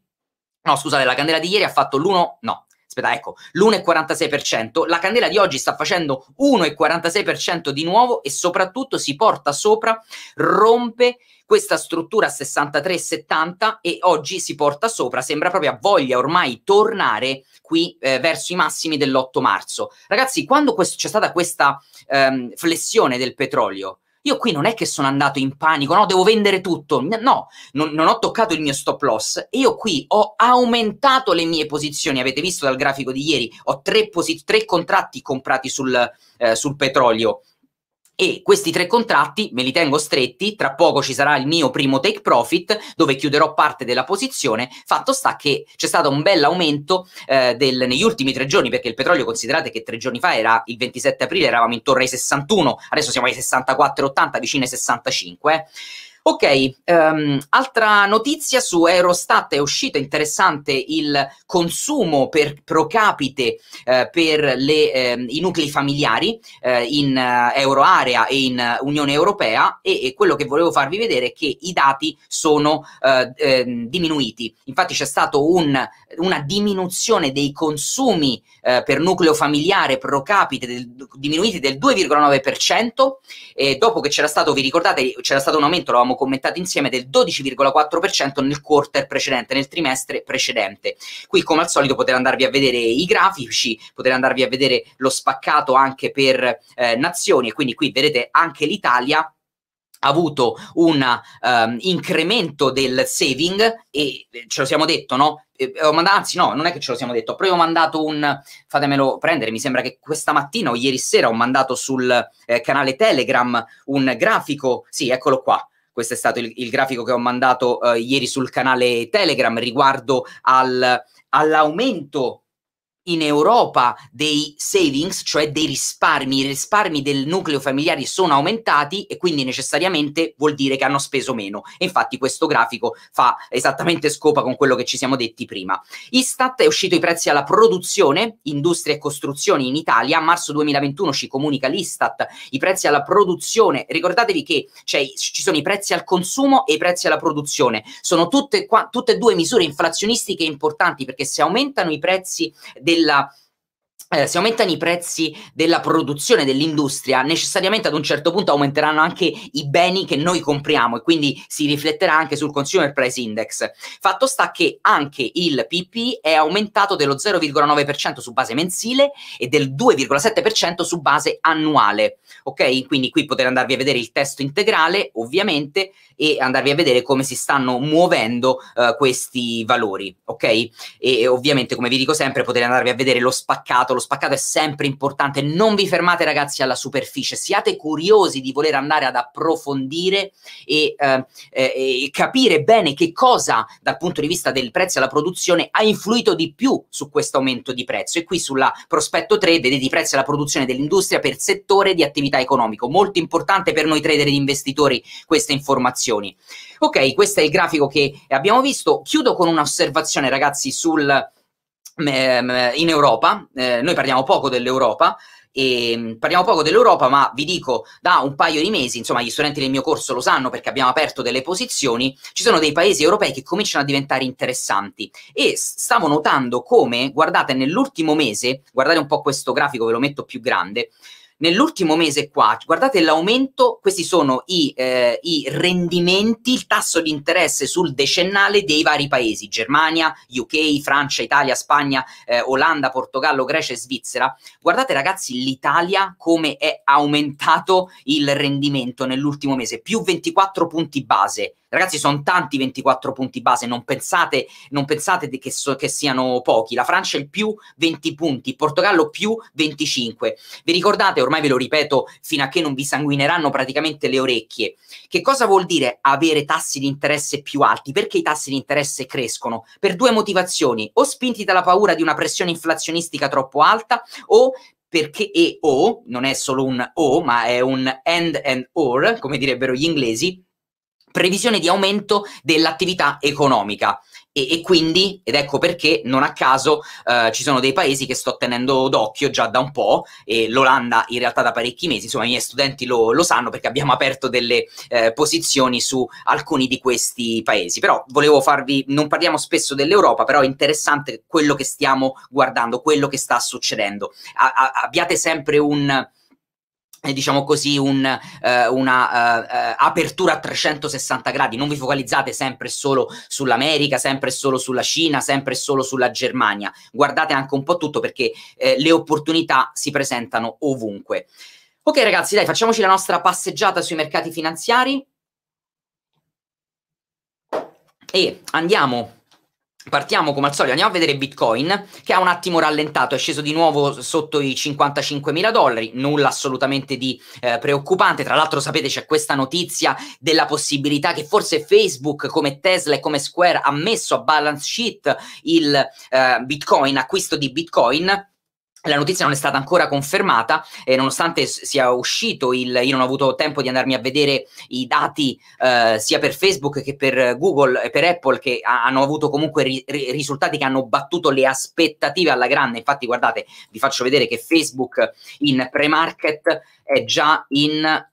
No, scusate, la candela di ieri ha fatto l'1, no, aspetta, ecco, l'1,46%, la candela di oggi sta facendo 1,46% di nuovo e soprattutto si porta sopra, rompe questa struttura 63,70 e oggi si porta sopra, sembra proprio a voglia ormai tornare qui eh, verso i massimi dell'8 marzo. Ragazzi, quando c'è stata questa ehm, flessione del petrolio, io qui non è che sono andato in panico, no, devo vendere tutto, no, non, non, ho toccato il mio stop loss, io qui ho aumentato le mie posizioni, avete visto dal grafico di ieri, ho tre, posi- tre contratti comprati sul, eh, sul petrolio, e questi tre contratti me li tengo stretti, tra poco ci sarà il mio primo take profit dove chiuderò parte della posizione, fatto sta che c'è stato un bel aumento eh, del, negli ultimi tre giorni perché il petrolio considerate che tre giorni fa era il 27 aprile, eravamo intorno ai 61, adesso siamo ai 64,80 vicino ai 65. Eh. Ok, um, altra notizia su Eurostat è uscito interessante il consumo per pro capite eh, per le, eh, i nuclei familiari eh, in eh, Euroarea e in Unione Europea e, e, quello che volevo farvi vedere è che i dati sono eh, ehm, diminuiti. Infatti c'è stata un, una diminuzione dei consumi eh, per nucleo familiare pro capite del, diminuiti del 2,9% e dopo che c'era stato, vi ricordate, c'era stato un aumento, l'avevamo abbiamo commentato insieme del 12,4% nel quarter precedente, nel trimestre precedente. Qui come al solito potete andarvi a vedere i grafici, potete andarvi a vedere lo spaccato anche per eh, nazioni e quindi qui vedete anche l'Italia ha avuto un um, incremento del saving e eh, ce lo siamo detto, no? E, eh, eh, mandato, anzi, no, non è che ce lo siamo detto, ho mandato un fatemelo prendere. Mi sembra che questa mattina o ieri sera ho mandato sul eh, canale Telegram un grafico. Sì, eccolo qua questo è stato il, il grafico che ho mandato eh, ieri sul canale Telegram riguardo al, all'aumento in Europa dei savings, cioè dei risparmi, i risparmi del nucleo familiare sono aumentati e quindi necessariamente vuol dire che hanno speso meno. E infatti questo grafico fa esattamente scopa con quello che ci siamo detti prima. Istat è uscito i prezzi alla produzione, industria e costruzioni in Italia, a marzo 2021 ci comunica l'Istat i prezzi alla produzione. Ricordatevi che cioè, ci sono i prezzi al consumo e i prezzi alla produzione. Sono tutte, qua, tutte e due misure inflazionistiche importanti perché se aumentano i prezzi del della eh, se aumentano i prezzi della produzione dell'industria, necessariamente ad un certo punto aumenteranno anche i beni che noi compriamo e quindi si rifletterà anche sul Consumer Price Index. Fatto sta che anche il PP è aumentato dello 0,9% su base mensile e del 2,7% su base annuale. Ok? Quindi qui potete andarvi a vedere il testo integrale, ovviamente, e andarvi a vedere come si stanno muovendo eh, questi valori, ok? E, ovviamente, come vi dico sempre, potete andarvi a vedere lo spaccato, lo spaccato è sempre importante, non vi fermate ragazzi alla superficie, siate curiosi di voler andare ad approfondire e, eh, eh e capire bene che cosa dal punto di vista del prezzo alla produzione ha influito di più su questo aumento di prezzo e qui sulla prospetto 3 vedete i prezzi alla produzione dell'industria per settore di attività economico, molto importante per noi trader ed investitori questa informazione condizioni. Ok, questo è il grafico che abbiamo visto. Chiudo con un'osservazione, ragazzi, sul, mm, ehm, in Europa. Eh, noi parliamo poco dell'Europa. E ehm, parliamo poco dell'Europa, ma vi dico da un paio di mesi, insomma, gli studenti del mio corso lo sanno perché abbiamo aperto delle posizioni, ci sono dei paesi europei che cominciano a diventare interessanti e stavo notando come, guardate, nell'ultimo mese, guardate un po' questo grafico, ve lo metto più grande, Nell'ultimo mese qua, guardate l'aumento, questi sono i, eh, i rendimenti, il tasso di interesse sul decennale dei vari paesi, Germania, UK, Francia, Italia, Spagna, eh, Olanda, Portogallo, Grecia e Svizzera. Guardate ragazzi l'Italia come è aumentato il rendimento nell'ultimo mese, più 24 punti base Ragazzi, sono tanti 24 punti base, non pensate, non pensate che, so, che, siano pochi. La Francia è il più 20 punti, il Portogallo più 25. Vi ricordate, ormai ve lo ripeto, fino a che non vi sanguineranno praticamente le orecchie, che cosa vuol dire avere tassi di interesse più alti? Perché i tassi di interesse crescono? Per due motivazioni, o spinti dalla paura di una pressione inflazionistica troppo alta, o perché e o, non è solo un o, ma è un and and or, come direbbero gli inglesi, previsione di aumento dell'attività economica. E, e, quindi, ed ecco perché non a caso eh, ci sono dei paesi che sto tenendo d'occhio già da un po', e l'Olanda in realtà da parecchi mesi, insomma i miei studenti lo, lo sanno perché abbiamo aperto delle eh, posizioni su alcuni di questi paesi. Però volevo farvi, non parliamo spesso dell'Europa, però è interessante quello che stiamo guardando, quello che sta succedendo. A, a, abbiate sempre un diciamo così, un'apertura eh, eh, eh, uh, uh, a 360 gradi, non vi focalizzate sempre solo sull'America, sempre solo sulla Cina, sempre solo sulla Germania, guardate anche un po' tutto perché eh, le opportunità si presentano ovunque. Ok ragazzi, dai, facciamoci la nostra passeggiata sui mercati finanziari e andiamo Partiamo come al solito, andiamo a vedere Bitcoin che ha un attimo rallentato, è sceso di nuovo sotto i 55 mila dollari, nulla assolutamente di eh, preoccupante, tra l'altro sapete c'è questa notizia della possibilità che forse Facebook come Tesla e come Square ha messo a balance sheet il eh, Bitcoin, acquisto di Bitcoin, la notizia non è stata ancora confermata, eh, nonostante sia uscito il... Io non ho avuto tempo di andarmi a vedere i dati eh, sia per Facebook che per Google e per Apple, che ha, hanno avuto comunque ri, risultati che hanno battuto le aspettative alla grande. Infatti, guardate, vi faccio vedere che Facebook in pre-market è già in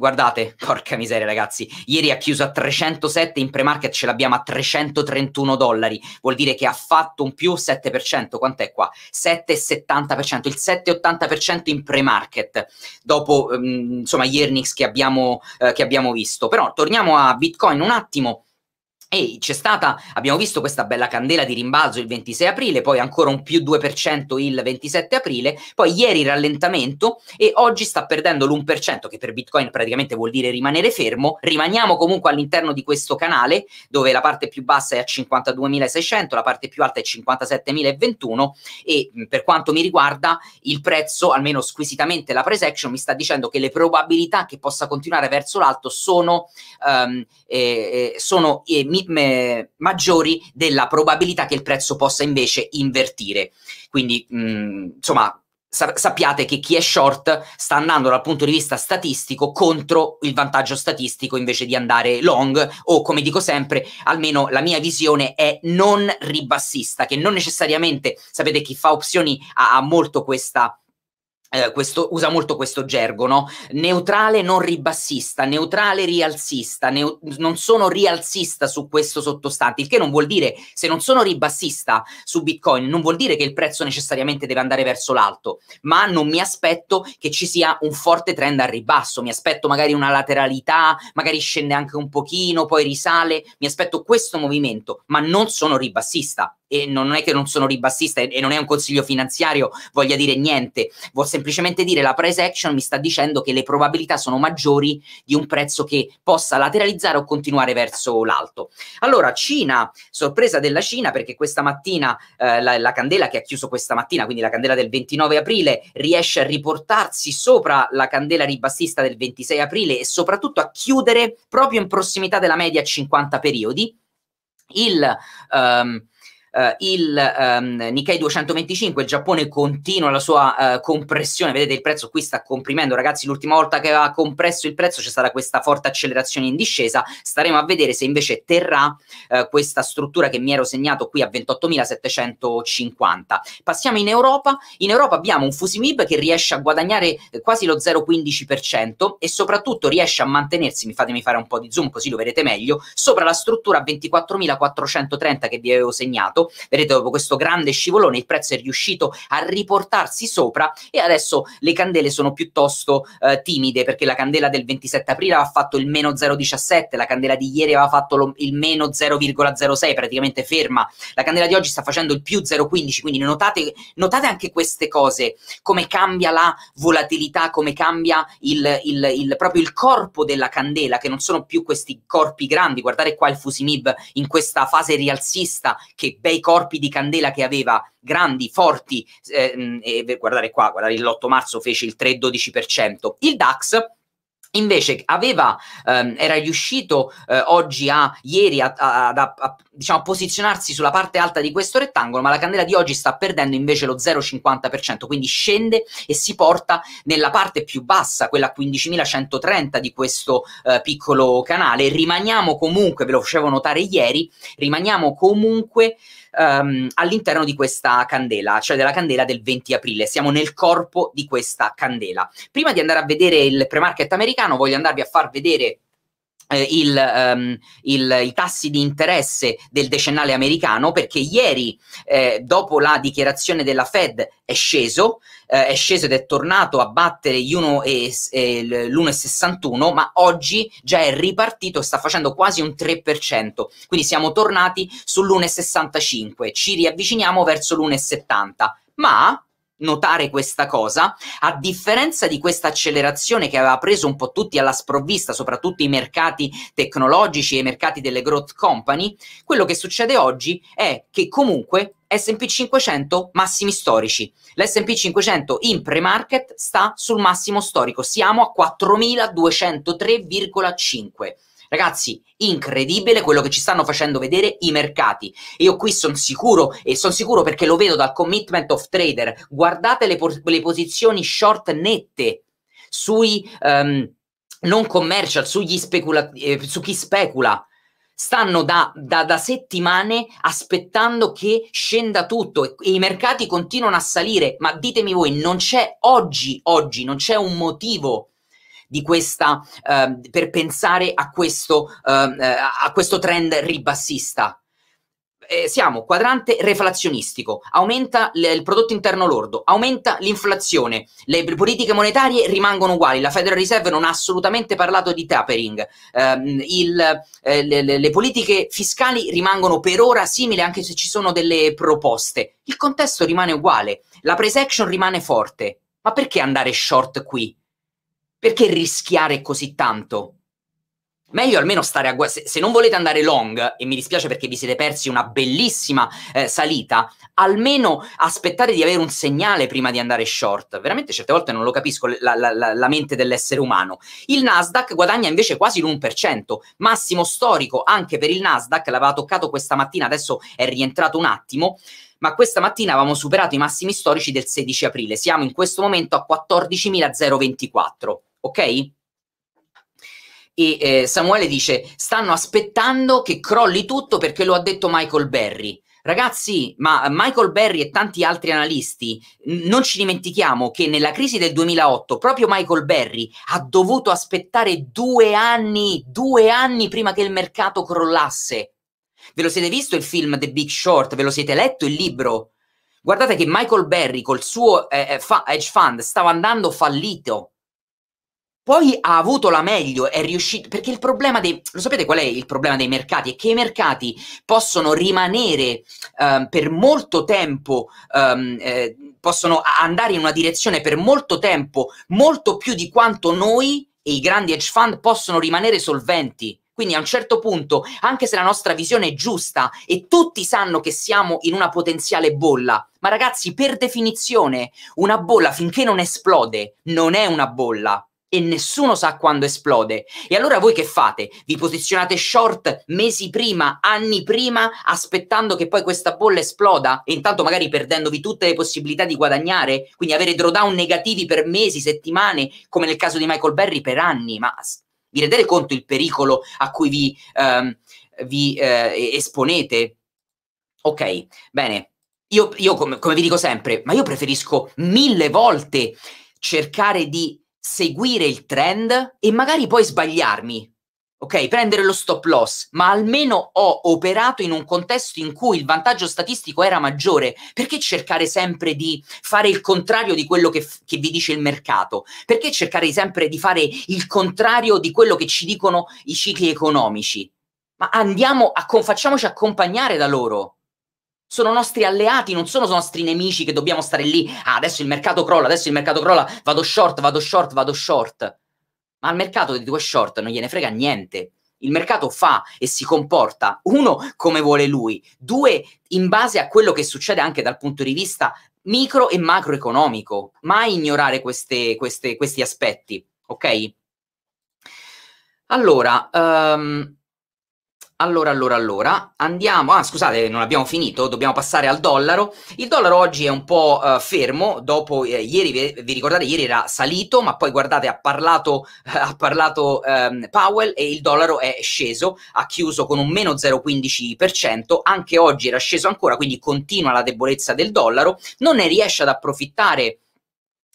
Guardate, porca miseria ragazzi, ieri ha chiuso a 307, in pre-market ce l'abbiamo a 331 dollari, vuol dire che ha fatto un più 7%, quant'è qua? 7,70%, il 7,80% in pre-market, dopo um, insomma gli earnings che abbiamo, eh, che abbiamo visto. Però torniamo a Bitcoin un attimo, e c'è stata, abbiamo visto questa bella candela di rimbalzo il 26 aprile, poi ancora un più 2% il 27 aprile, poi ieri rallentamento e oggi sta perdendo l'1%, che per Bitcoin praticamente vuol dire rimanere fermo. Rimaniamo comunque all'interno di questo canale, dove la parte più bassa è a 52.600, la parte più alta è 57.021 e per quanto mi riguarda il prezzo, almeno squisitamente la price action, mi sta dicendo che le probabilità che possa continuare verso l'alto sono... Um, eh, sono eh, mi, maggiori della probabilità che il prezzo possa invece invertire. Quindi, mh, mm, insomma, sa- sappiate che chi è short sta andando dal punto di vista statistico contro il vantaggio statistico invece di andare long o, come dico sempre, almeno la mia visione è non ribassista, che non necessariamente, sapete chi fa opzioni ha, ha molto questa Uh, questo, usa molto questo gergo, no? Neutrale non ribassista, neutrale rialzista, neu- non sono rialzista su questo sottostante, il che non vuol dire, se non sono ribassista su Bitcoin, non vuol dire che il prezzo necessariamente deve andare verso l'alto, ma non mi aspetto che ci sia un forte trend al ribasso, mi aspetto magari una lateralità, magari scende anche un pochino, poi risale, mi aspetto questo movimento, ma non sono ribassista, e non è che non sono ribassista e non è un consiglio finanziario, voglia dire niente, vuol semplicemente dire la price action mi sta dicendo che le probabilità sono maggiori di un prezzo che possa lateralizzare o continuare verso l'alto. Allora, Cina, sorpresa della Cina perché questa mattina eh, la, la, candela che ha chiuso questa mattina, quindi la candela del 29 aprile, riesce a riportarsi sopra la candela ribassista del 26 aprile e soprattutto a chiudere proprio in prossimità della media 50 periodi. Il... Um, eh, il ehm, Nikkei 225, il Giappone continua la sua eh, compressione, vedete il prezzo qui sta comprimendo, ragazzi l'ultima volta che ha compresso il prezzo c'è stata questa forte accelerazione in discesa, staremo a vedere se invece terrà eh, questa struttura che mi ero segnato qui a 28.750. Passiamo in Europa, in Europa abbiamo un Fusimib che riesce a guadagnare eh, quasi lo 0,15% e soprattutto riesce a mantenersi, mi fatemi fare un po' di zoom così lo vedete meglio, sopra la struttura 24.430 che vi avevo segnato, mercato. Vedete, dopo questo grande scivolone, il prezzo è riuscito a riportarsi sopra e adesso le candele sono piuttosto eh, timide perché la candela del 27 aprile ha fatto il meno 0,17, la candela di ieri aveva fatto lo, il meno 0,06, praticamente ferma. La candela di oggi sta facendo il più 0,15, quindi notate, notate anche queste cose, come cambia la volatilità, come cambia il, il, il, proprio il corpo della candela, che non sono più questi corpi grandi. Guardate qua il Fusimib in questa fase rialzista che bene bei corpi di candela che aveva, grandi, forti, eh, mm, eh, guardate qua, guardate l'8 marzo fece il 3,12%, il DAX Invece aveva, ehm, era riuscito eh, oggi a, ieri, a, a, a, a diciamo, posizionarsi sulla parte alta di questo rettangolo, ma la candela di oggi sta perdendo invece lo 0,50%, quindi scende e si porta nella parte più bassa, quella 15.130 di questo eh, piccolo canale. Rimaniamo comunque, ve lo facevo notare ieri, rimaniamo comunque um, all'interno di questa candela, cioè della candela del 20 aprile. Siamo nel corpo di questa candela. Prima di andare a vedere il pre-market americano, voglio andarvi a far vedere eh, il, um, il, i tassi di interesse del decennale americano perché ieri, eh, dopo la dichiarazione della Fed, è sceso, eh, è sceso ed è tornato a battere l'1,61, ma oggi già è ripartito, sta facendo quasi un 3%, quindi siamo tornati sull'1,65, ci riavviciniamo verso l'1,70, ma notare questa cosa, a differenza di questa accelerazione che aveva preso un po' tutti alla sprovvista, soprattutto i mercati tecnologici e i mercati delle growth company, quello che succede oggi è che comunque S&P 500 massimi storici. L'S&P 500 in pre-market sta sul massimo storico, siamo a 4203,5. Ragazzi, incredibile quello che ci stanno facendo vedere i mercati. Io qui sono sicuro e sono sicuro perché lo vedo dal commitment of trader. Guardate le, po- le posizioni short nette sui um, non commercial, specula- eh, su chi specula stanno da, da, da, settimane aspettando che scenda tutto e, e, i mercati continuano a salire. Ma ditemi voi, non c'è oggi, oggi non c'è un motivo di questa, eh, per pensare a questo, ehm, eh, a questo trend ribassista. Eh, siamo quadrante reflazionistico, aumenta il prodotto interno lordo, aumenta l'inflazione, le politiche monetarie rimangono uguali, la Federal Reserve non ha assolutamente parlato di tapering, eh, il, eh, le, le, politiche fiscali rimangono per ora simili anche se ci sono delle proposte, il contesto rimane uguale, la price action rimane forte, ma perché andare short qui? perché rischiare così tanto? Meglio almeno stare a guardare, se, se, non volete andare long, e mi dispiace perché vi siete persi una bellissima eh, salita, almeno aspettate di avere un segnale prima di andare short. Veramente certe volte non lo capisco la, la, la, la mente dell'essere umano. Il Nasdaq guadagna invece quasi l'1%, massimo storico anche per il Nasdaq, l'aveva toccato questa mattina, adesso è rientrato un attimo ma questa mattina avevamo superato i massimi storici del 16 aprile. Siamo in questo momento a 14.024 ok? E eh, Samuele dice: Stanno aspettando che crolli tutto perché lo ha detto Michael Berry. Ragazzi, ma Michael Berry e tanti altri analisti, non ci dimentichiamo che nella crisi del 2008 proprio Michael Berry ha dovuto aspettare due anni, due anni prima che il mercato crollasse. Ve lo siete visto il film The Big Short? Ve lo siete letto il libro? Guardate che Michael Berry col suo eh, eh fa- hedge fund stava andando fallito poi ha avuto la meglio, è riuscito. Perché il problema dei. Lo sapete qual è il problema dei mercati? È che i mercati possono rimanere um, per molto tempo. Um, eh, possono andare in una direzione per molto tempo, molto più di quanto noi e i grandi hedge fund possono rimanere solventi. Quindi a un certo punto, anche se la nostra visione è giusta e tutti sanno che siamo in una potenziale bolla, ma ragazzi, per definizione, una bolla finché non esplode non è una bolla, e nessuno sa quando esplode. E allora voi che fate? Vi posizionate short mesi prima, anni prima, aspettando che poi questa bolla esploda e intanto magari perdendovi tutte le possibilità di guadagnare, quindi avere drawdown negativi per mesi, settimane, come nel caso di Michael Berry per anni, ma vi rendete conto il pericolo a cui vi, ehm, vi eh, esponete? Ok, bene. Io, io com- come vi dico sempre, ma io preferisco mille volte cercare di seguire il trend e magari poi sbagliarmi. Ok, prendere lo stop loss, ma almeno ho operato in un contesto in cui il vantaggio statistico era maggiore. Perché cercare sempre di fare il contrario di quello che, che vi dice il mercato? Perché cercare sempre di fare il contrario di quello che ci dicono i cicli economici? Ma andiamo, a, facciamoci accompagnare da loro sono nostri alleati, non sono nostri nemici che dobbiamo stare lì. Ah, adesso il mercato crolla, adesso il mercato crolla, vado short, vado short, vado short. Ma al mercato di due short non gliene frega niente. Il mercato fa e si comporta, uno, come vuole lui, due, in base a quello che succede anche dal punto di vista micro e macroeconomico. Mai ignorare queste, queste, questi aspetti, ok? Allora, um, allora, allora, allora, andiamo. Ah, scusate, non abbiamo finito, dobbiamo passare al dollaro. Il dollaro oggi è un po' eh, fermo. Dopo eh, ieri, vi, ricordate, ieri era salito, ma poi guardate, ha parlato, eh, ha parlato ehm, Powell e il dollaro è sceso. Ha chiuso con un meno 0,15%. Anche oggi era sceso ancora, quindi continua la debolezza del dollaro. Non ne riesce ad approfittare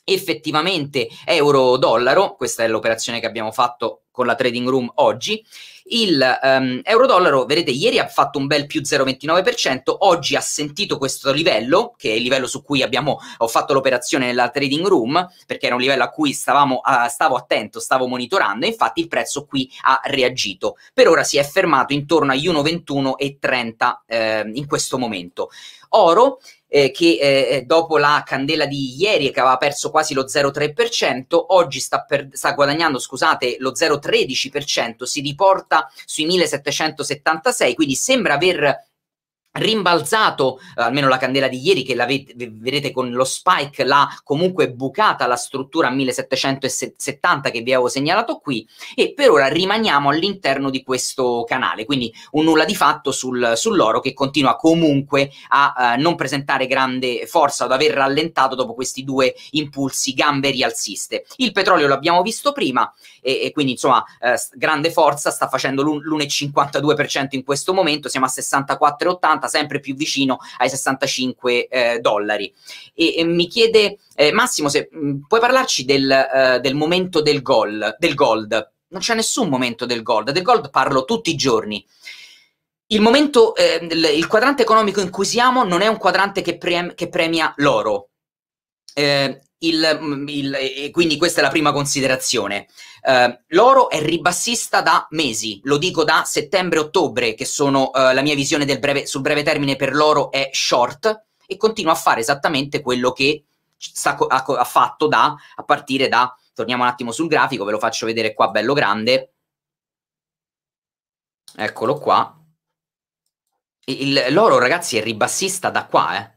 effettivamente euro-dollaro, questa è l'operazione che abbiamo fatto con la trading room oggi, il um, ehm, euro-dollaro, vedete, ieri ha fatto un bel più 0,29%, oggi ha sentito questo livello, che è il livello su cui abbiamo, ho fatto l'operazione nella trading room, perché era un livello a cui stavamo, uh, stavo attento, stavo monitorando, infatti il prezzo qui ha reagito. Per ora si è fermato intorno agli 1,21 e 30 ehm, in questo momento. Oro eh, che eh, eh, dopo la candela di ieri che aveva perso quasi lo 0,3%, oggi sta, per, sta guadagnando scusate, lo 0,13%, si riporta sui 1776, quindi sembra aver rimbalzato, eh, almeno la candela di ieri che la vedrete con lo spike, l'ha comunque bucata la struttura 1770 che vi avevo segnalato qui e per ora rimaniamo all'interno di questo canale, quindi un nulla di fatto sul, sull'oro che continua comunque a eh, non presentare grande forza ad aver rallentato dopo questi due impulsi gambe rialziste. Il petrolio l'abbiamo visto prima e, e quindi insomma eh, grande forza, sta facendo l'1,52% in questo momento, siamo a 64,80 60, sempre più vicino ai 65 eh, dollari. E, e, mi chiede eh, Massimo se mh, mm, puoi parlarci del, eh, del momento del gol, del gold. Non c'è nessun momento del gold, del gold parlo tutti i giorni. Il momento, eh, il quadrante economico in cui siamo non è un quadrante che, pre- che premia l'oro. Eh, il, mm, il, e quindi questa è la prima considerazione. Uh, l'oro è ribassista da mesi, lo dico da settembre-ottobre, che sono uh, la mia visione breve, sul breve termine per l'oro è short, e continua a fare esattamente quello che sta, ha, ha, fatto da, a partire da, torniamo un attimo sul grafico, ve lo faccio vedere qua bello grande, eccolo qua, il, l'oro ragazzi è ribassista da qua, eh.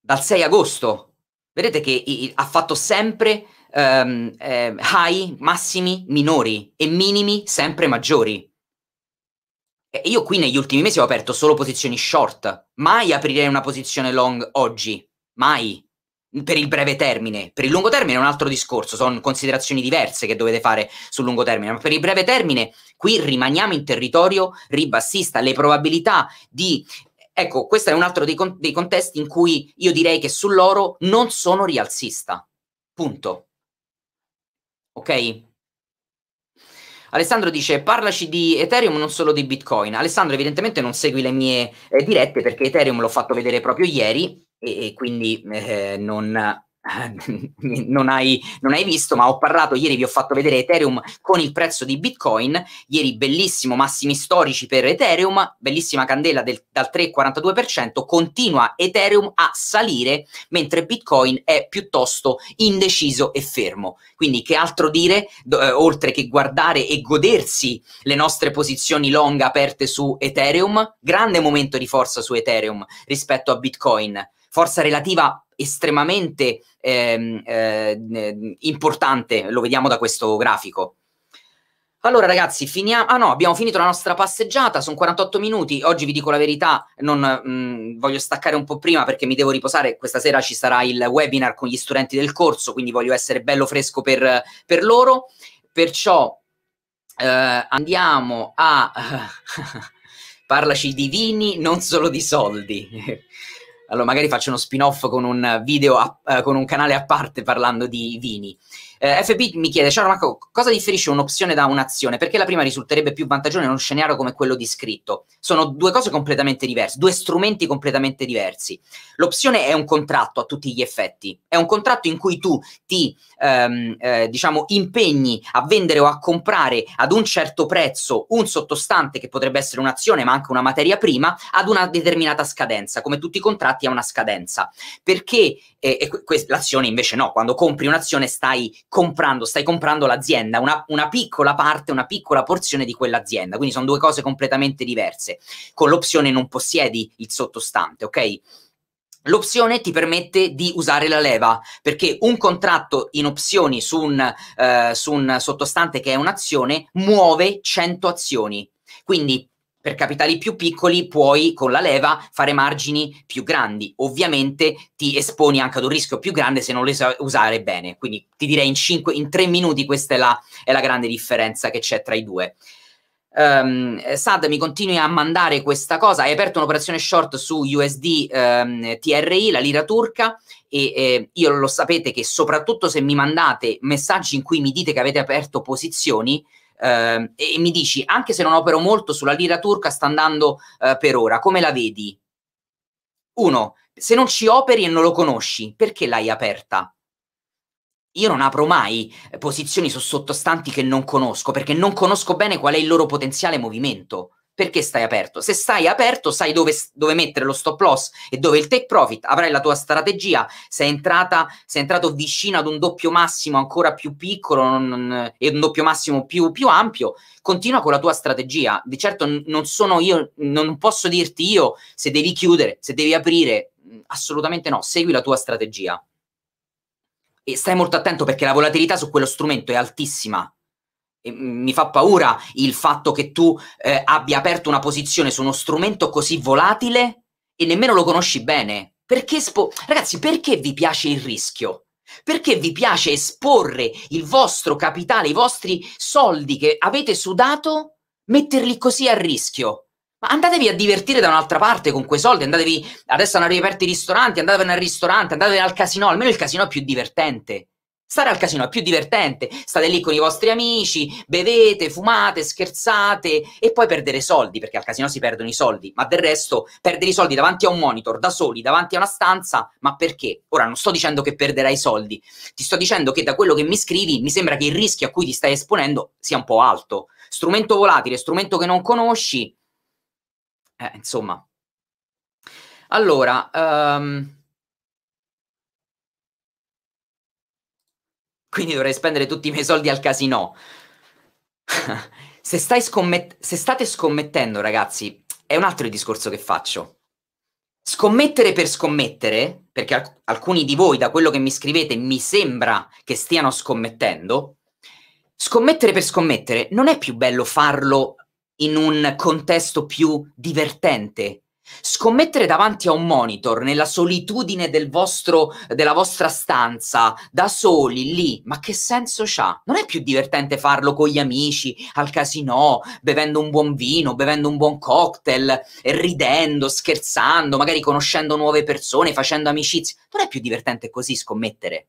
dal 6 agosto Vedete che i, ha fatto sempre um, eh, high, massimi, minori e minimi sempre maggiori. E io qui negli ultimi mesi ho aperto solo posizioni short, mai aprirei una posizione long oggi, mai. Per il breve termine, per il lungo termine è un altro discorso, sono considerazioni diverse che dovete fare sul lungo termine, ma per il breve termine qui rimaniamo in territorio ribassista, le probabilità di Ecco, questo è un altro dei, con- dei contesti in cui io direi che sull'oro non sono rialzista. Punto. Ok? Alessandro dice parlaci di Ethereum non solo di Bitcoin. Alessandro evidentemente non segui le mie eh, dirette perché Ethereum l'ho fatto vedere proprio ieri e, e quindi eh, non, non hai, non hai, visto, ma ho parlato ieri, vi ho fatto vedere Ethereum con il prezzo di Bitcoin, ieri bellissimo, massimi storici per Ethereum, bellissima candela del, dal 3,42%, continua Ethereum a salire, mentre Bitcoin è piuttosto indeciso e fermo. Quindi che altro dire, do, eh, oltre che guardare e godersi le nostre posizioni long aperte su Ethereum, grande momento di forza su Ethereum rispetto a Bitcoin, forza relativa estremamente ehm, eh, importante, lo vediamo da questo grafico. Allora ragazzi, finiamo... Ah no, abbiamo finito la nostra passeggiata, sono 48 minuti, oggi vi dico la verità, non, mh, mhmm, voglio staccare un po' prima perché mi devo riposare, questa sera ci sarà il webinar con gli studenti del corso, quindi voglio essere bello fresco per, per loro, perciò eh, andiamo a... parlaci di vini, non solo di soldi. Allora, magari faccio uno spin-off con un video, a, eh, con un canale a parte parlando di vini. Eh, FB mi chiede, ciao Marco, cosa differisce un'opzione da un'azione? Perché la prima risulterebbe più vantaggiosa in uno scenario come quello descritto? Sono due cose completamente diverse, due strumenti completamente diversi. L'opzione è un contratto a tutti gli effetti, è un contratto in cui tu ti, ehm, eh, diciamo, impegni a vendere o a comprare ad un certo prezzo un sottostante che potrebbe essere un'azione ma anche una materia prima ad una determinata scadenza, come tutti i contratti ha una scadenza. Perché eh, l'azione invece no, quando compri un'azione stai comprando, stai comprando l'azienda, una, una piccola parte, una piccola porzione di quell'azienda, quindi sono due cose completamente diverse. Con l'opzione non possiedi il sottostante, ok? L'opzione ti permette di usare la leva, perché un contratto in opzioni su un, eh, su un sottostante che è un'azione muove 100 azioni. Quindi per capitali più piccoli puoi con la leva fare margini più grandi. Ovviamente ti esponi anche ad un rischio più grande se non le sai usare bene. Quindi ti direi in, 5, in 3 minuti questa è la, è la grande differenza che c'è tra i due. Um, Sad mi continui a mandare questa cosa. Hai aperto un'operazione short su USD um, ehm, TRI, la lira turca. E eh, io lo sapete che soprattutto se mi mandate messaggi in cui mi dite che avete aperto posizioni, Ehm, e, e, mi dici, anche se non opero molto sulla lira turca, sta andando eh, per ora, come la vedi? Uno, se non ci operi e non lo conosci, perché l'hai aperta? Io non apro mai posizioni su sottostanti che non conosco, perché non conosco bene qual è il loro potenziale movimento. Perché stai aperto? Se stai aperto, sai dove, dove mettere lo stop loss e dove il take profit, avrai la tua strategia. Sei, entrata, sei entrato vicino ad un doppio massimo ancora più piccolo non, e un doppio massimo più, più, ampio. Continua con la tua strategia. Di certo, non sono io, non posso dirti io se devi chiudere, se devi aprire. Mm, assolutamente no. Segui la tua strategia. E stai molto attento perché la volatilità su quello strumento è altissima mi fa paura il fatto che tu eh, abbia aperto una posizione su uno strumento così volatile e nemmeno lo conosci bene. Perché spo- Ragazzi, perché vi piace il rischio? Perché vi piace esporre il vostro capitale, i vostri soldi che avete sudato, metterli così a rischio? Ma andatevi a divertire da un'altra parte con quei soldi, andatevi, adesso hanno riaperto i ristoranti, andatevene al ristorante, andatevene al casino, almeno il casino è più divertente. Stare al casino è più divertente, state lì con i vostri amici, bevete, fumate, scherzate e poi perdere soldi, perché al casino si perdono i soldi, ma del resto perdere i soldi davanti a un monitor, da soli, davanti a una stanza, ma perché? Ora non sto dicendo che perderai soldi, ti sto dicendo che da quello che mi scrivi mi sembra che il rischio a cui ti stai esponendo sia un po' alto. Strumento volatile, strumento che non conosci, eh, insomma. Allora, um, quindi dovrei spendere tutti i miei soldi al casino. se, scommet- se state scommettendo, ragazzi, è un altro il discorso che faccio. Scommettere per scommettere, perché alc- alcuni di voi, da quello che mi scrivete, mi sembra che stiano scommettendo, scommettere per scommettere non è più bello farlo in un contesto più divertente, Scommettere davanti a un monitor nella solitudine del vostro, della vostra stanza, da soli, lì, ma che senso c'ha? Non è più divertente farlo con gli amici, al casino, bevendo un buon vino, bevendo un buon cocktail, ridendo, scherzando, magari conoscendo nuove persone, facendo amicizie. Non è più divertente così scommettere.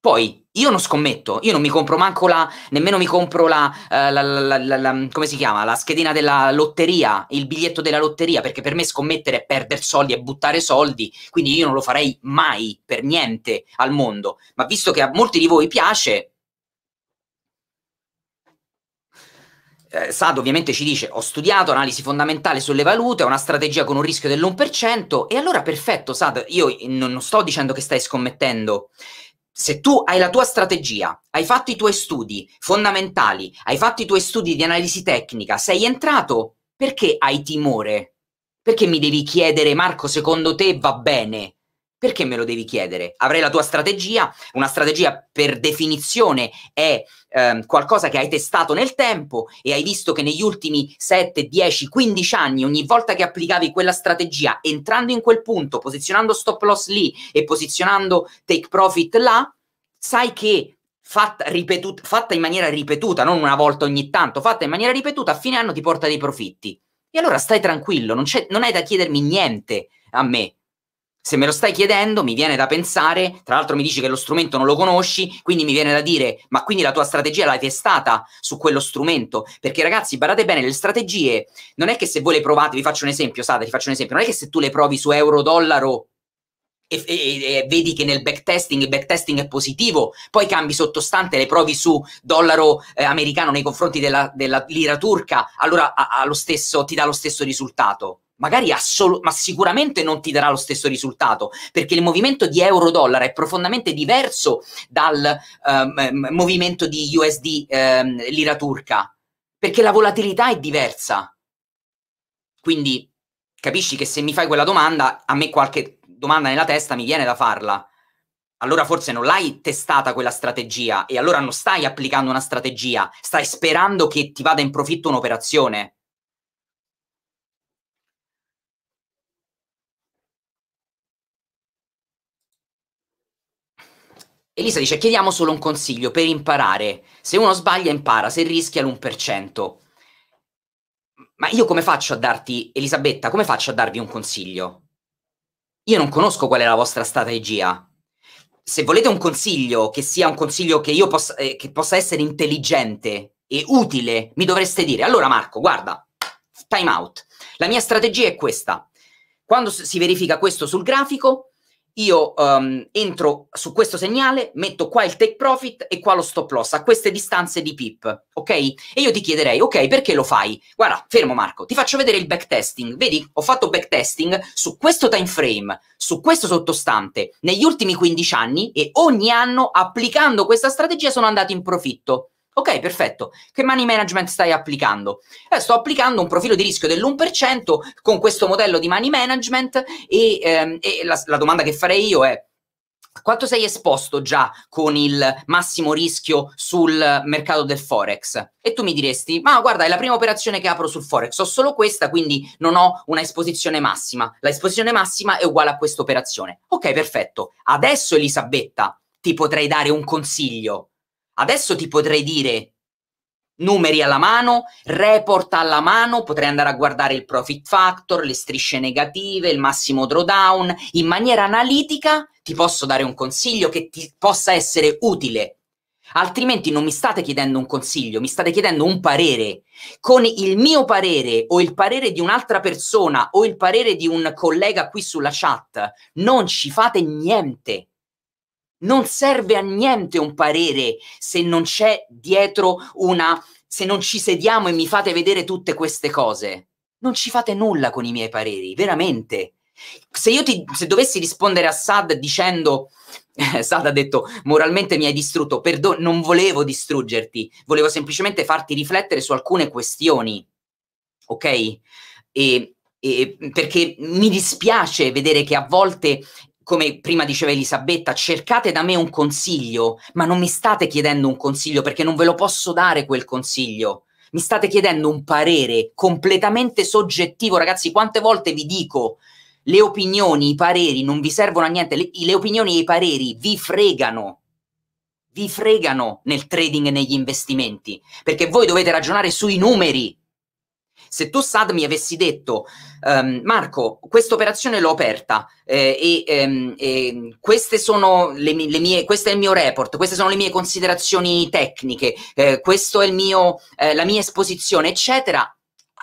Poi io non scommetto, io non mi compro manco la, nemmeno mi compro la, eh, la, la, la, come si chiama, la schedina della lotteria, il biglietto della lotteria, perché per me scommettere è perdere soldi, e buttare soldi, quindi io non lo farei mai per niente al mondo. Ma visto che a molti di voi piace, eh, Sad ovviamente ci dice ho studiato analisi fondamentale sulle valute, ho una strategia con un rischio dell'1% e allora perfetto Sad, io non sto dicendo che stai scommettendo, se tu hai la tua strategia, hai fatto i tuoi studi fondamentali, hai fatto i tuoi studi di analisi tecnica, sei entrato, perché hai timore? Perché mi devi chiedere, Marco, secondo te va bene? Perché me lo devi chiedere? Avrei la tua strategia, una strategia per definizione è ehm, qualcosa che hai testato nel tempo e hai visto che negli ultimi 7, 10, 15 anni, ogni volta che applicavi quella strategia, entrando in quel punto, posizionando stop loss lì e posizionando take profit là, sai che Fatta, ripetut- fatta, in maniera ripetuta, non una volta ogni tanto, fatta in maniera ripetuta, a fine anno ti porta dei profitti. E allora stai tranquillo, non, non hai da chiedermi niente a me, se me lo stai chiedendo, mi viene da pensare, tra l'altro mi dici che lo strumento non lo conosci, quindi mi viene da dire, ma quindi la tua strategia l'hai testata su quello strumento? Perché ragazzi, guardate bene, le strategie, non è che se voi le provate, vi faccio un esempio, Sada, ti faccio un esempio, non è che se tu le provi su euro, dollaro e, e, e, vedi che nel backtesting il backtesting è positivo, poi cambi sottostante, le provi su dollaro eh, americano nei confronti della, della lira turca, allora a, a stesso, ti dà lo stesso risultato magari assol- ma sicuramente non ti darà lo stesso risultato, perché il movimento di euro-dollaro è profondamente diverso dal um, movimento di USD um, ehm, lira turca, perché la volatilità è diversa. Quindi capisci che se mi fai quella domanda, a me qualche domanda nella testa mi viene da farla. Allora forse non l'hai testata quella strategia e allora non stai applicando una strategia, stai sperando che ti vada in profitto un'operazione Elisa dice chiediamo solo un consiglio per imparare. Se uno sbaglia impara, se rischia l'1%. Ma io come faccio a darti, Elisabetta, come faccio a darvi un consiglio? Io non conosco qual è la vostra strategia. Se volete un consiglio che sia un consiglio che io possa, eh, che possa essere intelligente e utile, mi dovreste dire, allora Marco, guarda, time out. La mia strategia è questa. Quando si verifica questo sul grafico, io um, entro su questo segnale, metto qua il take profit e qua lo stop loss, a queste distanze di pip, ok? E io ti chiederei, ok, perché lo fai? Guarda, fermo Marco, ti faccio vedere il backtesting. Vedi, ho fatto backtesting su questo time frame, su questo sottostante, negli ultimi 15 anni e ogni anno applicando questa strategia sono andato in profitto. Ok, perfetto. Che money management stai applicando? Eh, sto applicando un profilo di rischio dell'1% con questo modello di money management e, ehm, e la, la domanda che farei io è quanto sei esposto già con il massimo rischio sul mercato del Forex? E tu mi diresti, ma guarda, è la prima operazione che apro sul Forex, ho solo questa, quindi non ho una esposizione massima. La esposizione massima è uguale a questa operazione. Ok, perfetto. Adesso, Elisabetta, ti potrei dare un consiglio. Adesso ti potrei dire numeri alla mano, report alla mano, potrei andare a guardare il profit factor, le strisce negative, il massimo drawdown, in maniera analitica ti posso dare un consiglio che ti possa essere utile. Altrimenti non mi state chiedendo un consiglio, mi state chiedendo un parere. Con il mio parere o il parere di un'altra persona o il parere di un collega qui sulla chat, non ci fate niente. Non serve a niente un parere se non c'è dietro una... se non ci sediamo e mi fate vedere tutte queste cose. Non ci fate nulla con i miei pareri, veramente. Se io ti, se dovessi rispondere a Sad dicendo, eh, Sad ha detto moralmente mi hai distrutto, perdono, non volevo distruggerti, volevo semplicemente farti riflettere su alcune questioni, ok? E, e perché mi dispiace vedere che a volte come prima diceva Elisabetta, cercate da me un consiglio, ma non mi state chiedendo un consiglio perché non ve lo posso dare quel consiglio. Mi state chiedendo un parere completamente soggettivo, ragazzi. Quante volte vi dico le opinioni, i pareri non vi servono a niente, le, le opinioni e i pareri vi fregano. Vi fregano nel trading e negli investimenti, perché voi dovete ragionare sui numeri, se tu, Sad, mi avessi detto, um, Marco, questa operazione l'ho aperta eh, e, um, e queste sono le, le, mie, questo è il mio report, queste sono le mie considerazioni tecniche, eh, questa è mio, eh, la mia esposizione, eccetera,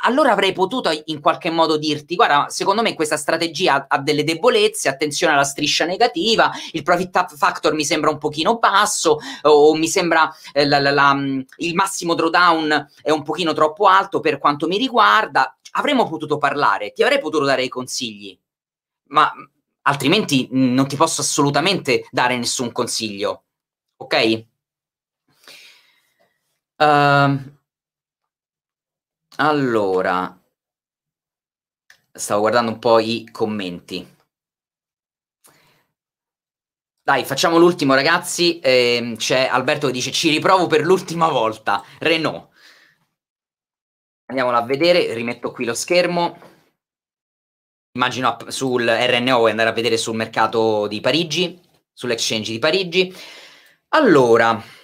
allora avrei potuto in qualche modo dirti: guarda, secondo me questa strategia ha delle debolezze, attenzione alla striscia negativa, il profit factor mi sembra un pochino basso, o mi sembra eh, la, la, la, mm, il massimo drawdown è un pochino troppo alto per quanto mi riguarda. Avremmo potuto parlare, ti avrei potuto dare i consigli, ma mm, altrimenti mm, non ti posso assolutamente dare nessun consiglio. Ok? Uh, allora, stavo guardando un po' i commenti. Dai, facciamo l'ultimo, ragazzi. Eh, c'è Alberto che dice: Ci riprovo per l'ultima volta. Renault. Andiamola a vedere. Rimetto qui lo schermo. Immagino sul RNO e andare a vedere sul mercato di Parigi, sull'exchange di Parigi. Allora.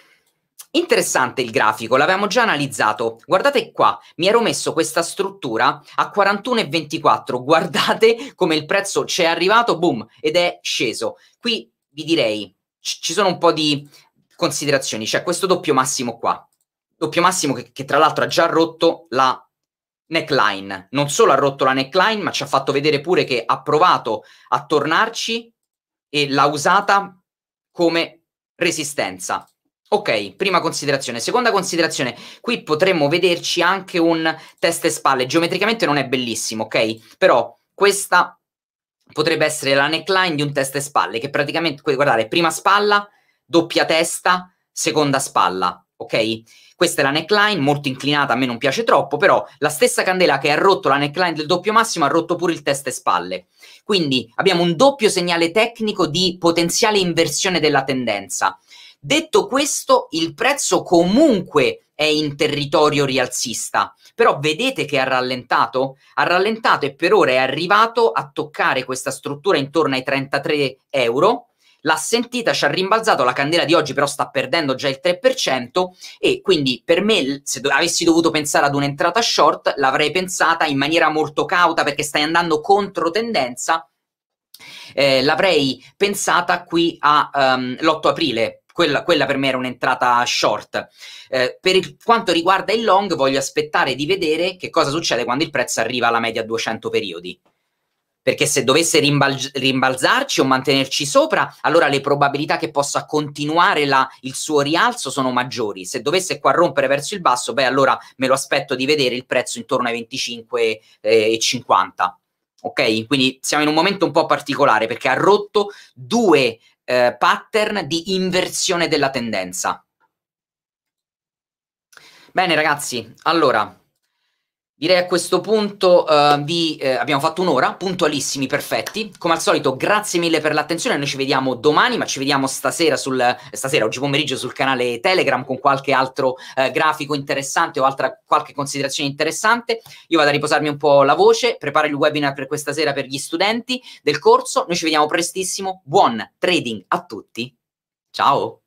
Interessante il grafico, l'avevamo già analizzato. Guardate qua, mi ero messo questa struttura a 41,24. Guardate come il prezzo c'è arrivato, boom, ed è sceso. Qui vi direi, ci sono un po' di considerazioni. C'è questo doppio massimo qua, doppio massimo che, che tra l'altro ha già rotto la neckline. Non solo ha rotto la neckline, ma ci ha fatto vedere pure che ha provato a tornarci e l'ha usata come resistenza. Ok, prima considerazione. Seconda considerazione, qui potremmo vederci anche un testa e spalle. Geometricamente non è bellissimo, ok? Però questa potrebbe essere la neckline di un testa e spalle, che praticamente, guardate, prima spalla, doppia testa, seconda spalla, ok? Questa è la neckline, molto inclinata, a me non piace troppo, però la stessa candela che ha rotto la neckline del doppio massimo ha rotto pure il testa e spalle. Quindi abbiamo un doppio segnale tecnico di potenziale inversione della tendenza Detto questo, il prezzo comunque è in territorio rialzista, però vedete che ha rallentato? Ha rallentato e per ora è arrivato a toccare questa struttura intorno ai 33 euro. L'ha sentita, ci ha rimbalzato, la candela di oggi però sta perdendo già il 3% e quindi per me se do- avessi dovuto pensare ad un'entrata short l'avrei pensata in maniera molto cauta perché stai andando contro tendenza, eh, l'avrei pensata qui a um, ehm, l'8 aprile quella, quella, per me era un'entrata short. Eh, per il, quanto riguarda il long, voglio aspettare di vedere che cosa succede quando il prezzo arriva alla media 200 periodi. Perché se dovesse rimbal- rimbalzarci o mantenerci sopra, allora le probabilità che possa continuare la, il suo rialzo sono maggiori. Se dovesse qua rompere verso il basso, beh, allora me lo aspetto di vedere il prezzo intorno ai 25,50. Eh, ok? Quindi siamo in un momento un po' particolare perché ha rotto due eh, pattern di inversione della tendenza. Bene ragazzi, allora Direi a questo punto uh, vi, eh, abbiamo fatto un'ora, puntualissimi, perfetti. Come al solito, grazie mille per l'attenzione. Noi ci vediamo domani, ma ci vediamo stasera, sul, stasera oggi pomeriggio, sul canale Telegram con qualche altro eh, grafico interessante o altra, qualche considerazione interessante. Io vado a riposarmi un po' la voce, preparo il webinar per questa sera per gli studenti del corso. Noi ci vediamo prestissimo. Buon trading a tutti. Ciao!